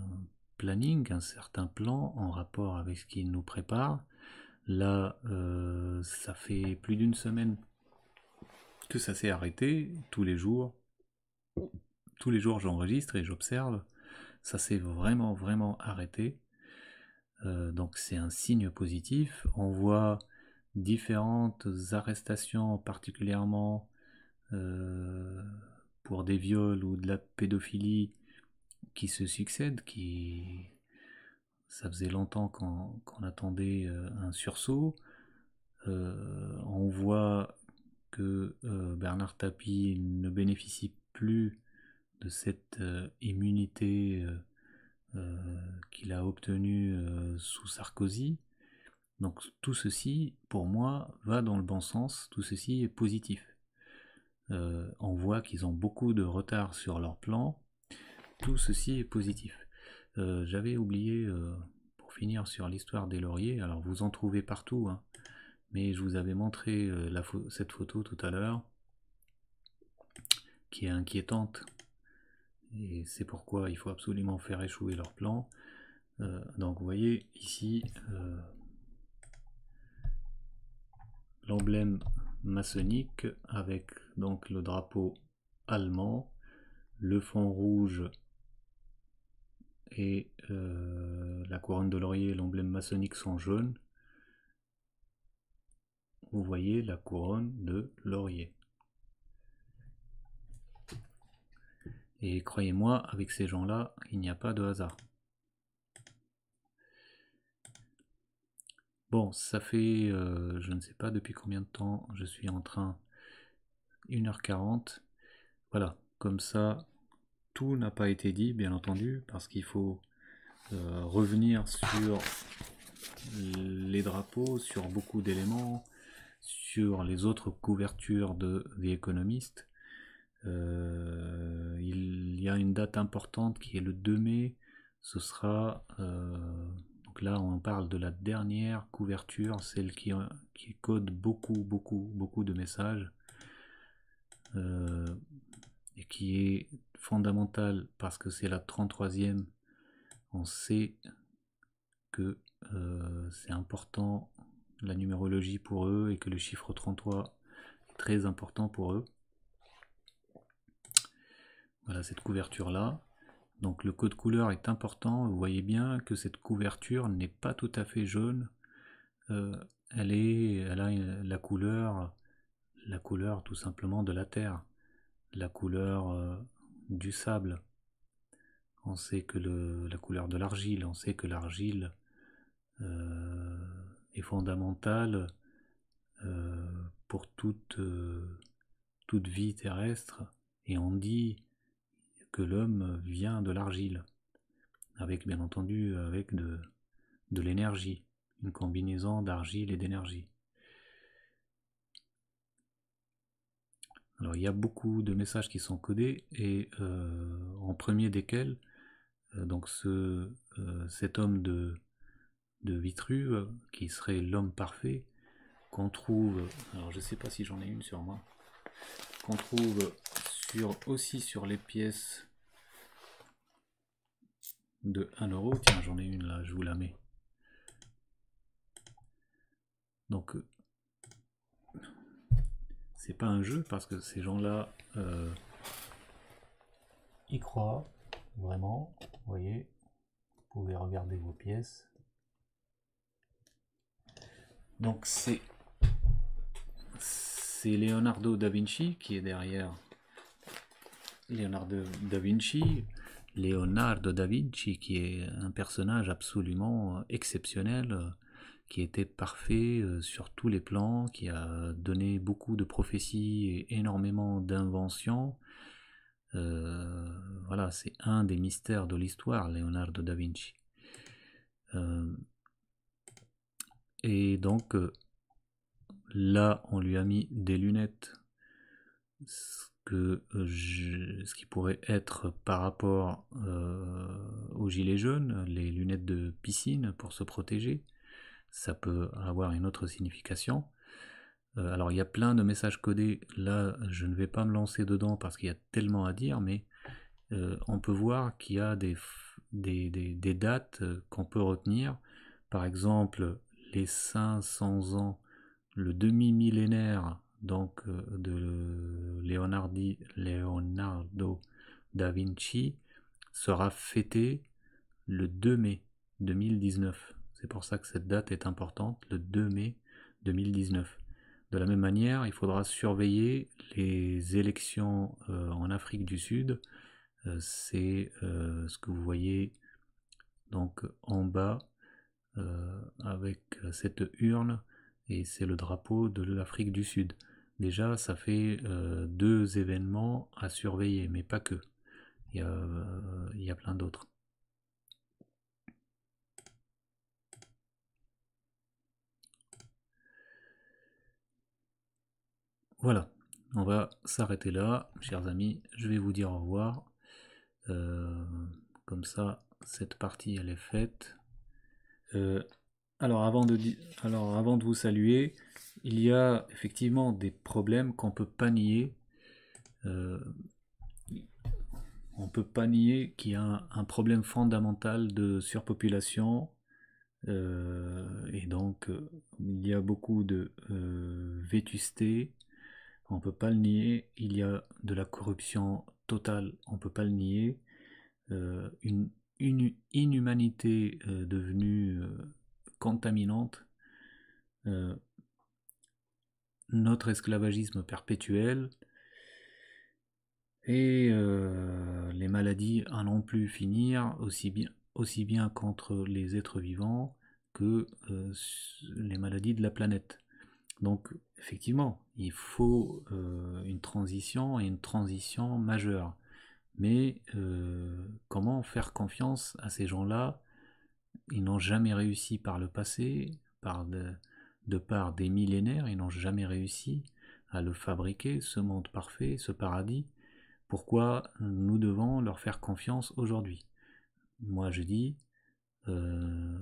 planning, un certain plan en rapport avec ce qu'ils nous préparent. Là, ça fait plus d'une semaine que ça s'est arrêté tous les jours tous les jours j'enregistre et j'observe, ça s'est vraiment vraiment arrêté. Euh, donc c'est un signe positif. On voit différentes arrestations, particulièrement euh, pour des viols ou de la pédophilie, qui se succèdent, qui ça faisait longtemps qu'on attendait euh, un sursaut. on voit que Bernard Tapie ne bénéficie plus de cette euh, immunité euh, euh, qu'il a obtenue sous Sarkozy. Donc tout ceci, pour moi, va dans le bon sens, tout ceci est positif. on voit qu'ils ont beaucoup de retard sur leur plan, tout ceci est positif. J'avais oublié, pour finir sur l'histoire des lauriers, alors vous en trouvez partout, hein, mais je vous avais montré la, cette photo tout à l'heure, qui est inquiétante et c'est pourquoi il faut absolument faire échouer leur plan. Euh, donc vous voyez ici euh, l'emblème maçonnique avec donc le drapeau allemand, le fond rouge et euh, la couronne de laurier et l'emblème maçonnique sont jaunes. Vous voyez la couronne de laurier. Et croyez-moi, avec ces gens-là, il n'y a pas de hasard. Bon, ça fait, euh, je ne sais pas depuis combien de temps je suis en train, 1h40. Voilà, comme ça, tout n'a pas été dit, bien entendu, parce qu'il faut euh, revenir sur les drapeaux, sur beaucoup d'éléments, sur les autres couvertures de The Economist. Euh, il y a une date importante qui est le 2 mai. Ce sera. Euh, donc là, on parle de la dernière couverture, celle qui, code beaucoup, beaucoup, beaucoup de messages. Euh, et qui est fondamentale parce que c'est la 33e. On sait que c'est important la numérologie pour eux et que le chiffre 33 est très important pour eux. Voilà cette couverture là. Donc le code couleur est important. Vous voyez bien que cette couverture n'est pas tout à fait jaune. Euh, elle, est, elle a la couleur, la couleur tout simplement de la terre, la couleur euh, du sable. On sait que le, la couleur de l'argile, on sait que l'argile euh, est fondamentale pour toute, toute vie terrestre. Et on dit l'homme vient de l'argile, avec bien entendu avec de, de l'énergie, une combinaison d'argile et d'énergie. Alors il y a beaucoup de messages qui sont codés et euh, en premier desquels euh, donc ce, euh, cet homme de, de Vitruve qui serait l'homme parfait qu'on trouve alors je sais pas si j'en ai une sur moi qu'on trouve sur aussi sur les pièces de 1 euro. Tiens, j'en ai une là, je vous la mets. Donc, euh, c'est pas un jeu parce que ces gens-là euh, y croient vraiment. Vous voyez, vous pouvez regarder vos pièces. Donc, c'est c'est Leonardo da Vinci qui est derrière. Leonardo da Vinci, Leonardo da Vinci, qui est un personnage absolument euh, exceptionnel, euh, qui était parfait euh, sur tous les plans, qui a donné beaucoup de prophéties et énormément d'inventions. voilà, c'est un des mystères de l'histoire, Leonardo da Vinci. et donc, là, on lui a mis des lunettes, que euh, ce qui pourrait être par rapport euh, aux gilets jaunes, les lunettes de piscine pour se protéger, ça peut avoir une autre signification. Euh, alors il y a plein de messages codés, là je ne vais pas me lancer dedans parce qu'il y a tellement à dire, mais euh, on peut voir qu'il y a des dates qu'on peut retenir, par exemple les 500 ans, le demi-millénaire donc euh, de Leonardo da Vinci sera fêté le 2 mai 2019. C'est pour ça que cette date est importante, le 2 mai 2019. De la même manière, il faudra surveiller les élections euh, en Afrique du Sud. Euh, c'est ce que vous voyez donc en bas avec cette urne et c'est le drapeau de l'Afrique du Sud. Déjà, ça fait euh, deux événements à surveiller, mais pas que. Euh, il y a, plein d'autres. Voilà, on va s'arrêter là, chers amis. Je vais vous dire au revoir. Euh, comme ça, cette partie, elle est faite. alors, avant de, alors, avant de vous saluer, il y a effectivement des problèmes qu'on peut pas nier. On euh, on peut pas nier qu'il y a un, problème fondamental de surpopulation. Euh, et donc, euh, il y a beaucoup de vétusté. On peut pas le nier. Il y a de la corruption totale. On peut pas le nier. une, une inhumanité devenue contaminante notre esclavagisme perpétuel et euh, les maladies à non plus finir, aussi bien, aussi bien contre les êtres vivants que euh, les maladies de la planète. Donc effectivement, il faut euh, une transition et une transition majeure. Mais comment faire confiance à ces gens-là Ils n'ont jamais réussi par le passé, par de part des millénaires, ils n'ont jamais réussi à le fabriquer, ce monde parfait, ce paradis. Pourquoi nous devons leur faire confiance aujourd'hui Moi je dis, euh,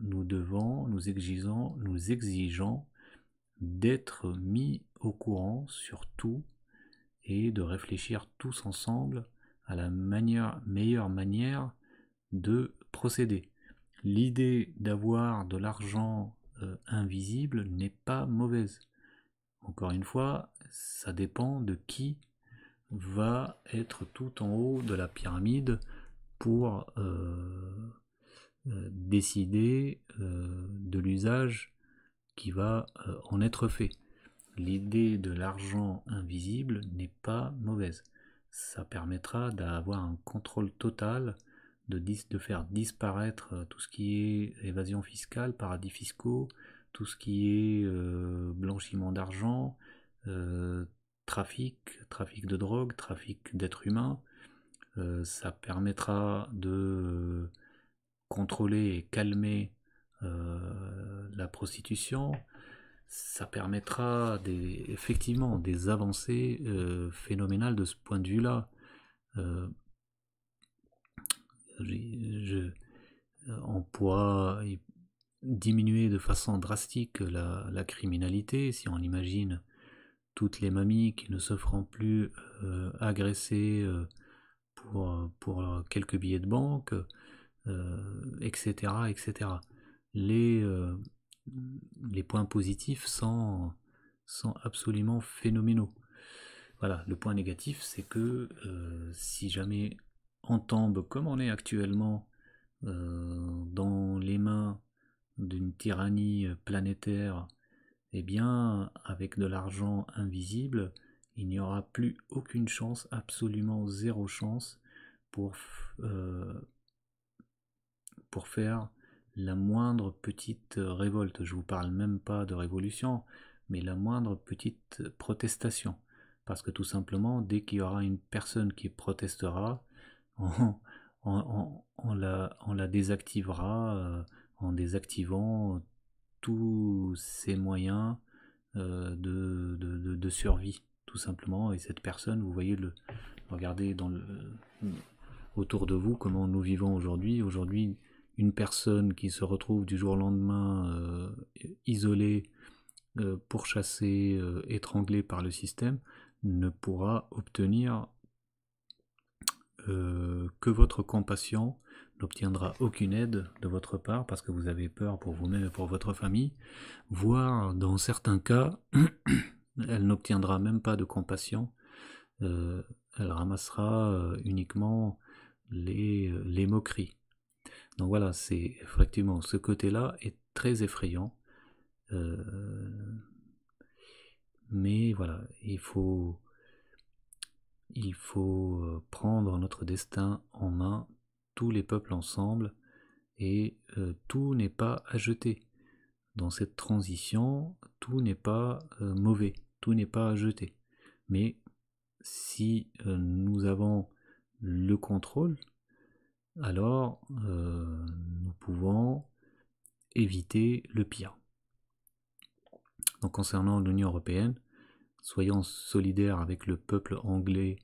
nous devons, nous exigeons, nous exigeons d'être mis au courant sur tout et de réfléchir tous ensemble à la meilleure manière de procéder. L'idée d'avoir de l'argent euh, invisible n'est pas mauvaise. Encore une fois, ça dépend de qui va être tout en haut de la pyramide pour euh, euh, décider de l'usage qui va en être fait. L'idée de l'argent invisible n'est pas mauvaise. Ça permettra d'avoir un contrôle total de, faire disparaître euh, tout ce qui est évasion fiscale, paradis fiscaux, tout ce qui est euh, blanchiment d'argent, euh, trafic, trafic de drogue, trafic d'êtres humains. ça permettra de contrôler et calmer la prostitution. Ça permettra effectivement des avancées phénoménales de ce point de vue-là je, euh, en diminuer de façon drastique la, criminalité, si on imagine toutes les mamies qui ne se feront plus euh, agresser euh, pour, pour, quelques billets de banque, etc., etc. Les, les points positifs sont, sont, absolument phénoménaux. Voilà, le point négatif, c'est que si jamais on tombe comme on est actuellement euh, dans les mains d'une tyrannie planétaire, eh bien, avec de l'argent invisible, il n'y aura plus aucune chance, absolument zéro chance, pour, euh, pour faire la moindre petite révolte. Je vous parle même pas de révolution, mais la moindre petite protestation. Parce que tout simplement, dès qu'il y aura une personne qui protestera, on, la, désactivera euh, en désactivant tous ces moyens euh, de, survie, tout simplement. Et cette personne, vous voyez, le, regardez dans le, euh, autour de vous comment nous vivons aujourd'hui. Aujourd'hui, une personne qui se retrouve du jour au lendemain isolée, pourchassée, étranglée par le système, ne pourra obtenir euh, que votre compassion n'obtiendra aucune aide de votre part parce que vous avez peur pour vous-même et pour votre famille, voire dans certains cas, elle n'obtiendra même pas de compassion, euh, elle ramassera euh, uniquement les, les moqueries. Donc voilà, c'est effectivement ce côté-là est très effrayant. mais voilà, il faut il faut euh, prendre notre destin en main, tous les peuples ensemble, et euh, tout n'est pas à jeter. Dans cette transition, tout n'est pas euh, mauvais, tout n'est pas à jeter. Mais si nous avons le contrôle, alors nous pouvons éviter le pire. Donc concernant l'Union européenne, soyons solidaires avec le peuple anglais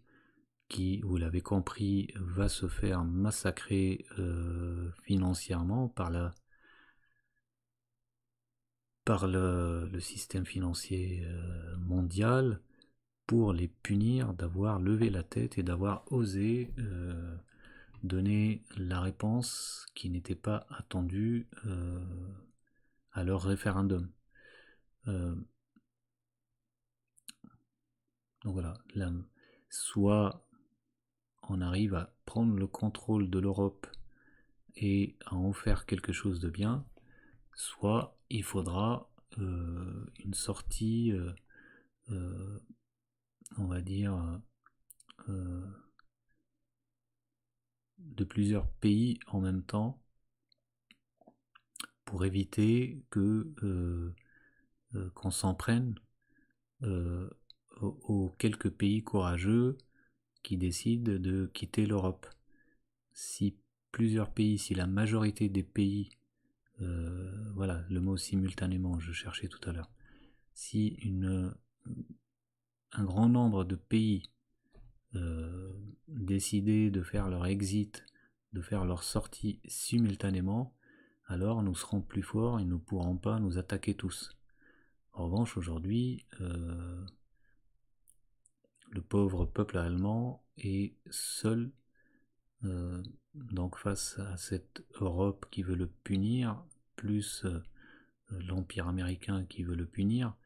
qui, vous l'avez compris, va se faire massacrer euh, financièrement par, la, par le, système financier euh, mondial pour les punir d'avoir levé la tête et d'avoir osé euh, donner la réponse qui n'était pas attendue à leur référendum. Donc voilà, soit on arrive à prendre le contrôle de l'Europe et à en faire quelque chose de bien, soit il faudra euh, une sortie, euh, euh, on va dire, de plusieurs pays en même temps pour éviter que qu'on s'en prenne aux, quelques pays courageux qui décident de quitter l'Europe. Si plusieurs pays, si la majorité des pays, euh, voilà le mot simultanément, je cherchais tout à l'heure, si une, un grand nombre de pays euh, décidaient de faire leur exit, de faire leur sortie simultanément, alors nous serons plus forts et nous ne pourrons pas nous attaquer tous. En revanche, aujourd'hui, euh, le pauvre peuple allemand est seul euh, donc face à cette Europe qui veut le punir, plus euh, l'Empire américain qui veut le punir.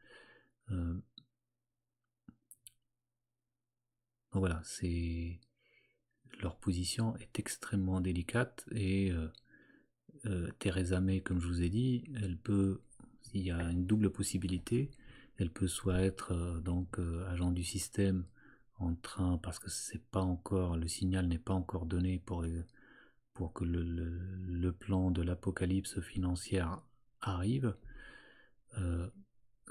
Euh, voilà, c'est leur position est extrêmement délicate et Theresa May, comme je vous ai dit, elle peut, il y a une double possibilité, elle peut soit être donc agent du système en train parce que c'est pas encore le signal n'est pas encore donné pour, euh, pour que le, plan de l'apocalypse financière arrive euh,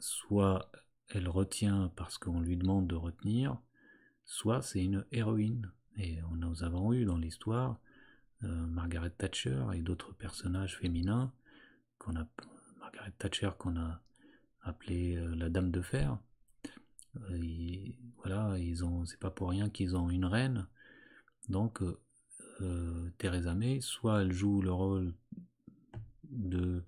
soit elle retient parce qu'on lui demande de retenir soit c'est une héroïne et on, nous avons eu dans l'histoire euh, Margaret Thatcher et d'autres personnages féminins qu'on a Margaret Thatcher qu'on a appelée la Dame de Fer voilà, ils ont, c'est pas pour rien qu'ils ont une reine. Donc, euh, euh, Theresa May, soit elle joue le rôle de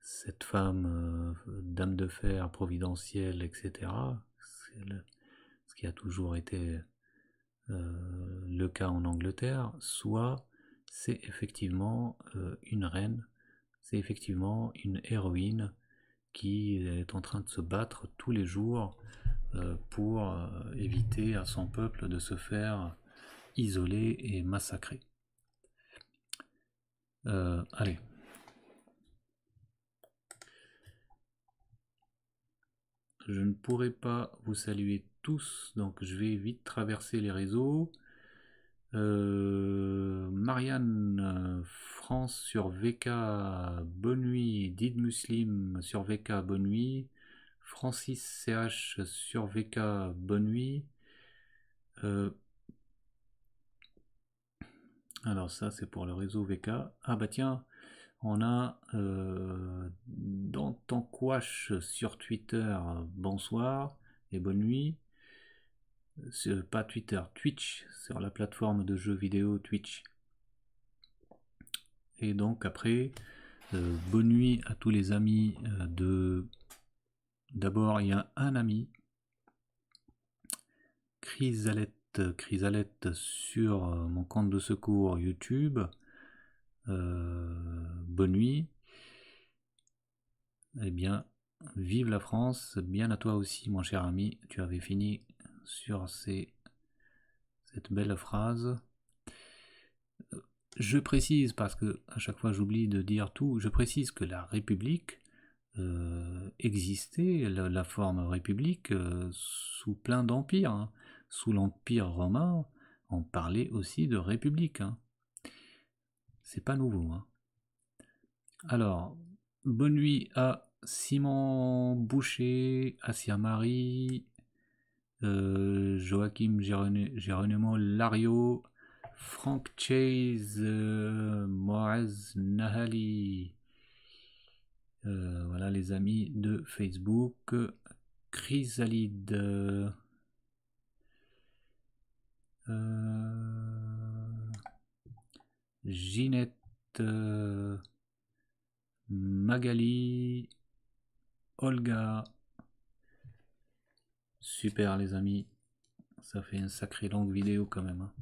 cette femme euh, dame de fer, providentielle, etc. ce qui a toujours été le cas en Angleterre, soit c'est effectivement une reine, c'est effectivement une héroïne qui est en train de se battre tous les jours euh, pour euh, éviter à son peuple de se faire isoler et massacrer. Euh, allez. Je ne pourrai pas vous saluer tous, donc je vais vite traverser les réseaux. Marianne France sur VK Bonne Nuit, Did Muslim sur VK Bonne Nuit, Francis CH sur VK, bonne nuit. Euh, alors ça c'est pour le réseau VK. Ah bah tiens, on a euh, Quash sur Twitter, bonsoir et bonne nuit. pas Twitter, Twitch, sur la plateforme de jeux vidéo Twitch. Et donc après, euh, bonne nuit à tous les amis euh, de D'abord, il y a un ami, Chrysalette, Chrysalette sur euh, mon compte de secours YouTube. Euh, bonne nuit. Eh bien, vive la France, bien à toi aussi, mon cher ami. Tu avais fini sur cette belle phrase. Euh, je précise, parce que à chaque fois j'oublie de dire tout, je précise que la République, euh, exister la, forme république euh, sous plein d'empires. Hein. Sous l'empire romain, on parlait aussi de république. Hein. C'est pas nouveau. Hein. Alors, bonne nuit à Simon Boucher, Asia Marie, euh, Joachim Geronimo Lario, Frank Chase, Moaz Nahali. Euh, voilà les amis de Facebook. Chrysalide. Euh, Ginette. Euh, Magali. Olga. Super les amis. Ça fait un sacré longue vidéo quand même. Hein.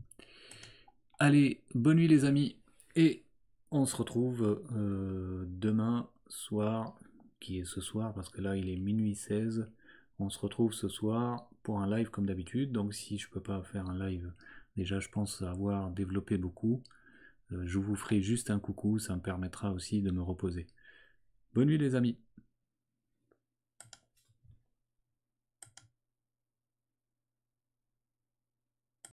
Allez, bonne nuit les amis. Et on se retrouve demain soir, qui est ce soir, parce que là il est minuit 16. On se retrouve ce soir pour un live comme d'habitude. Donc si je peux pas faire un live, déjà je pense avoir développé beaucoup. Euh, je vous ferai juste un coucou, ça me permettra aussi de me reposer. Bonne nuit les amis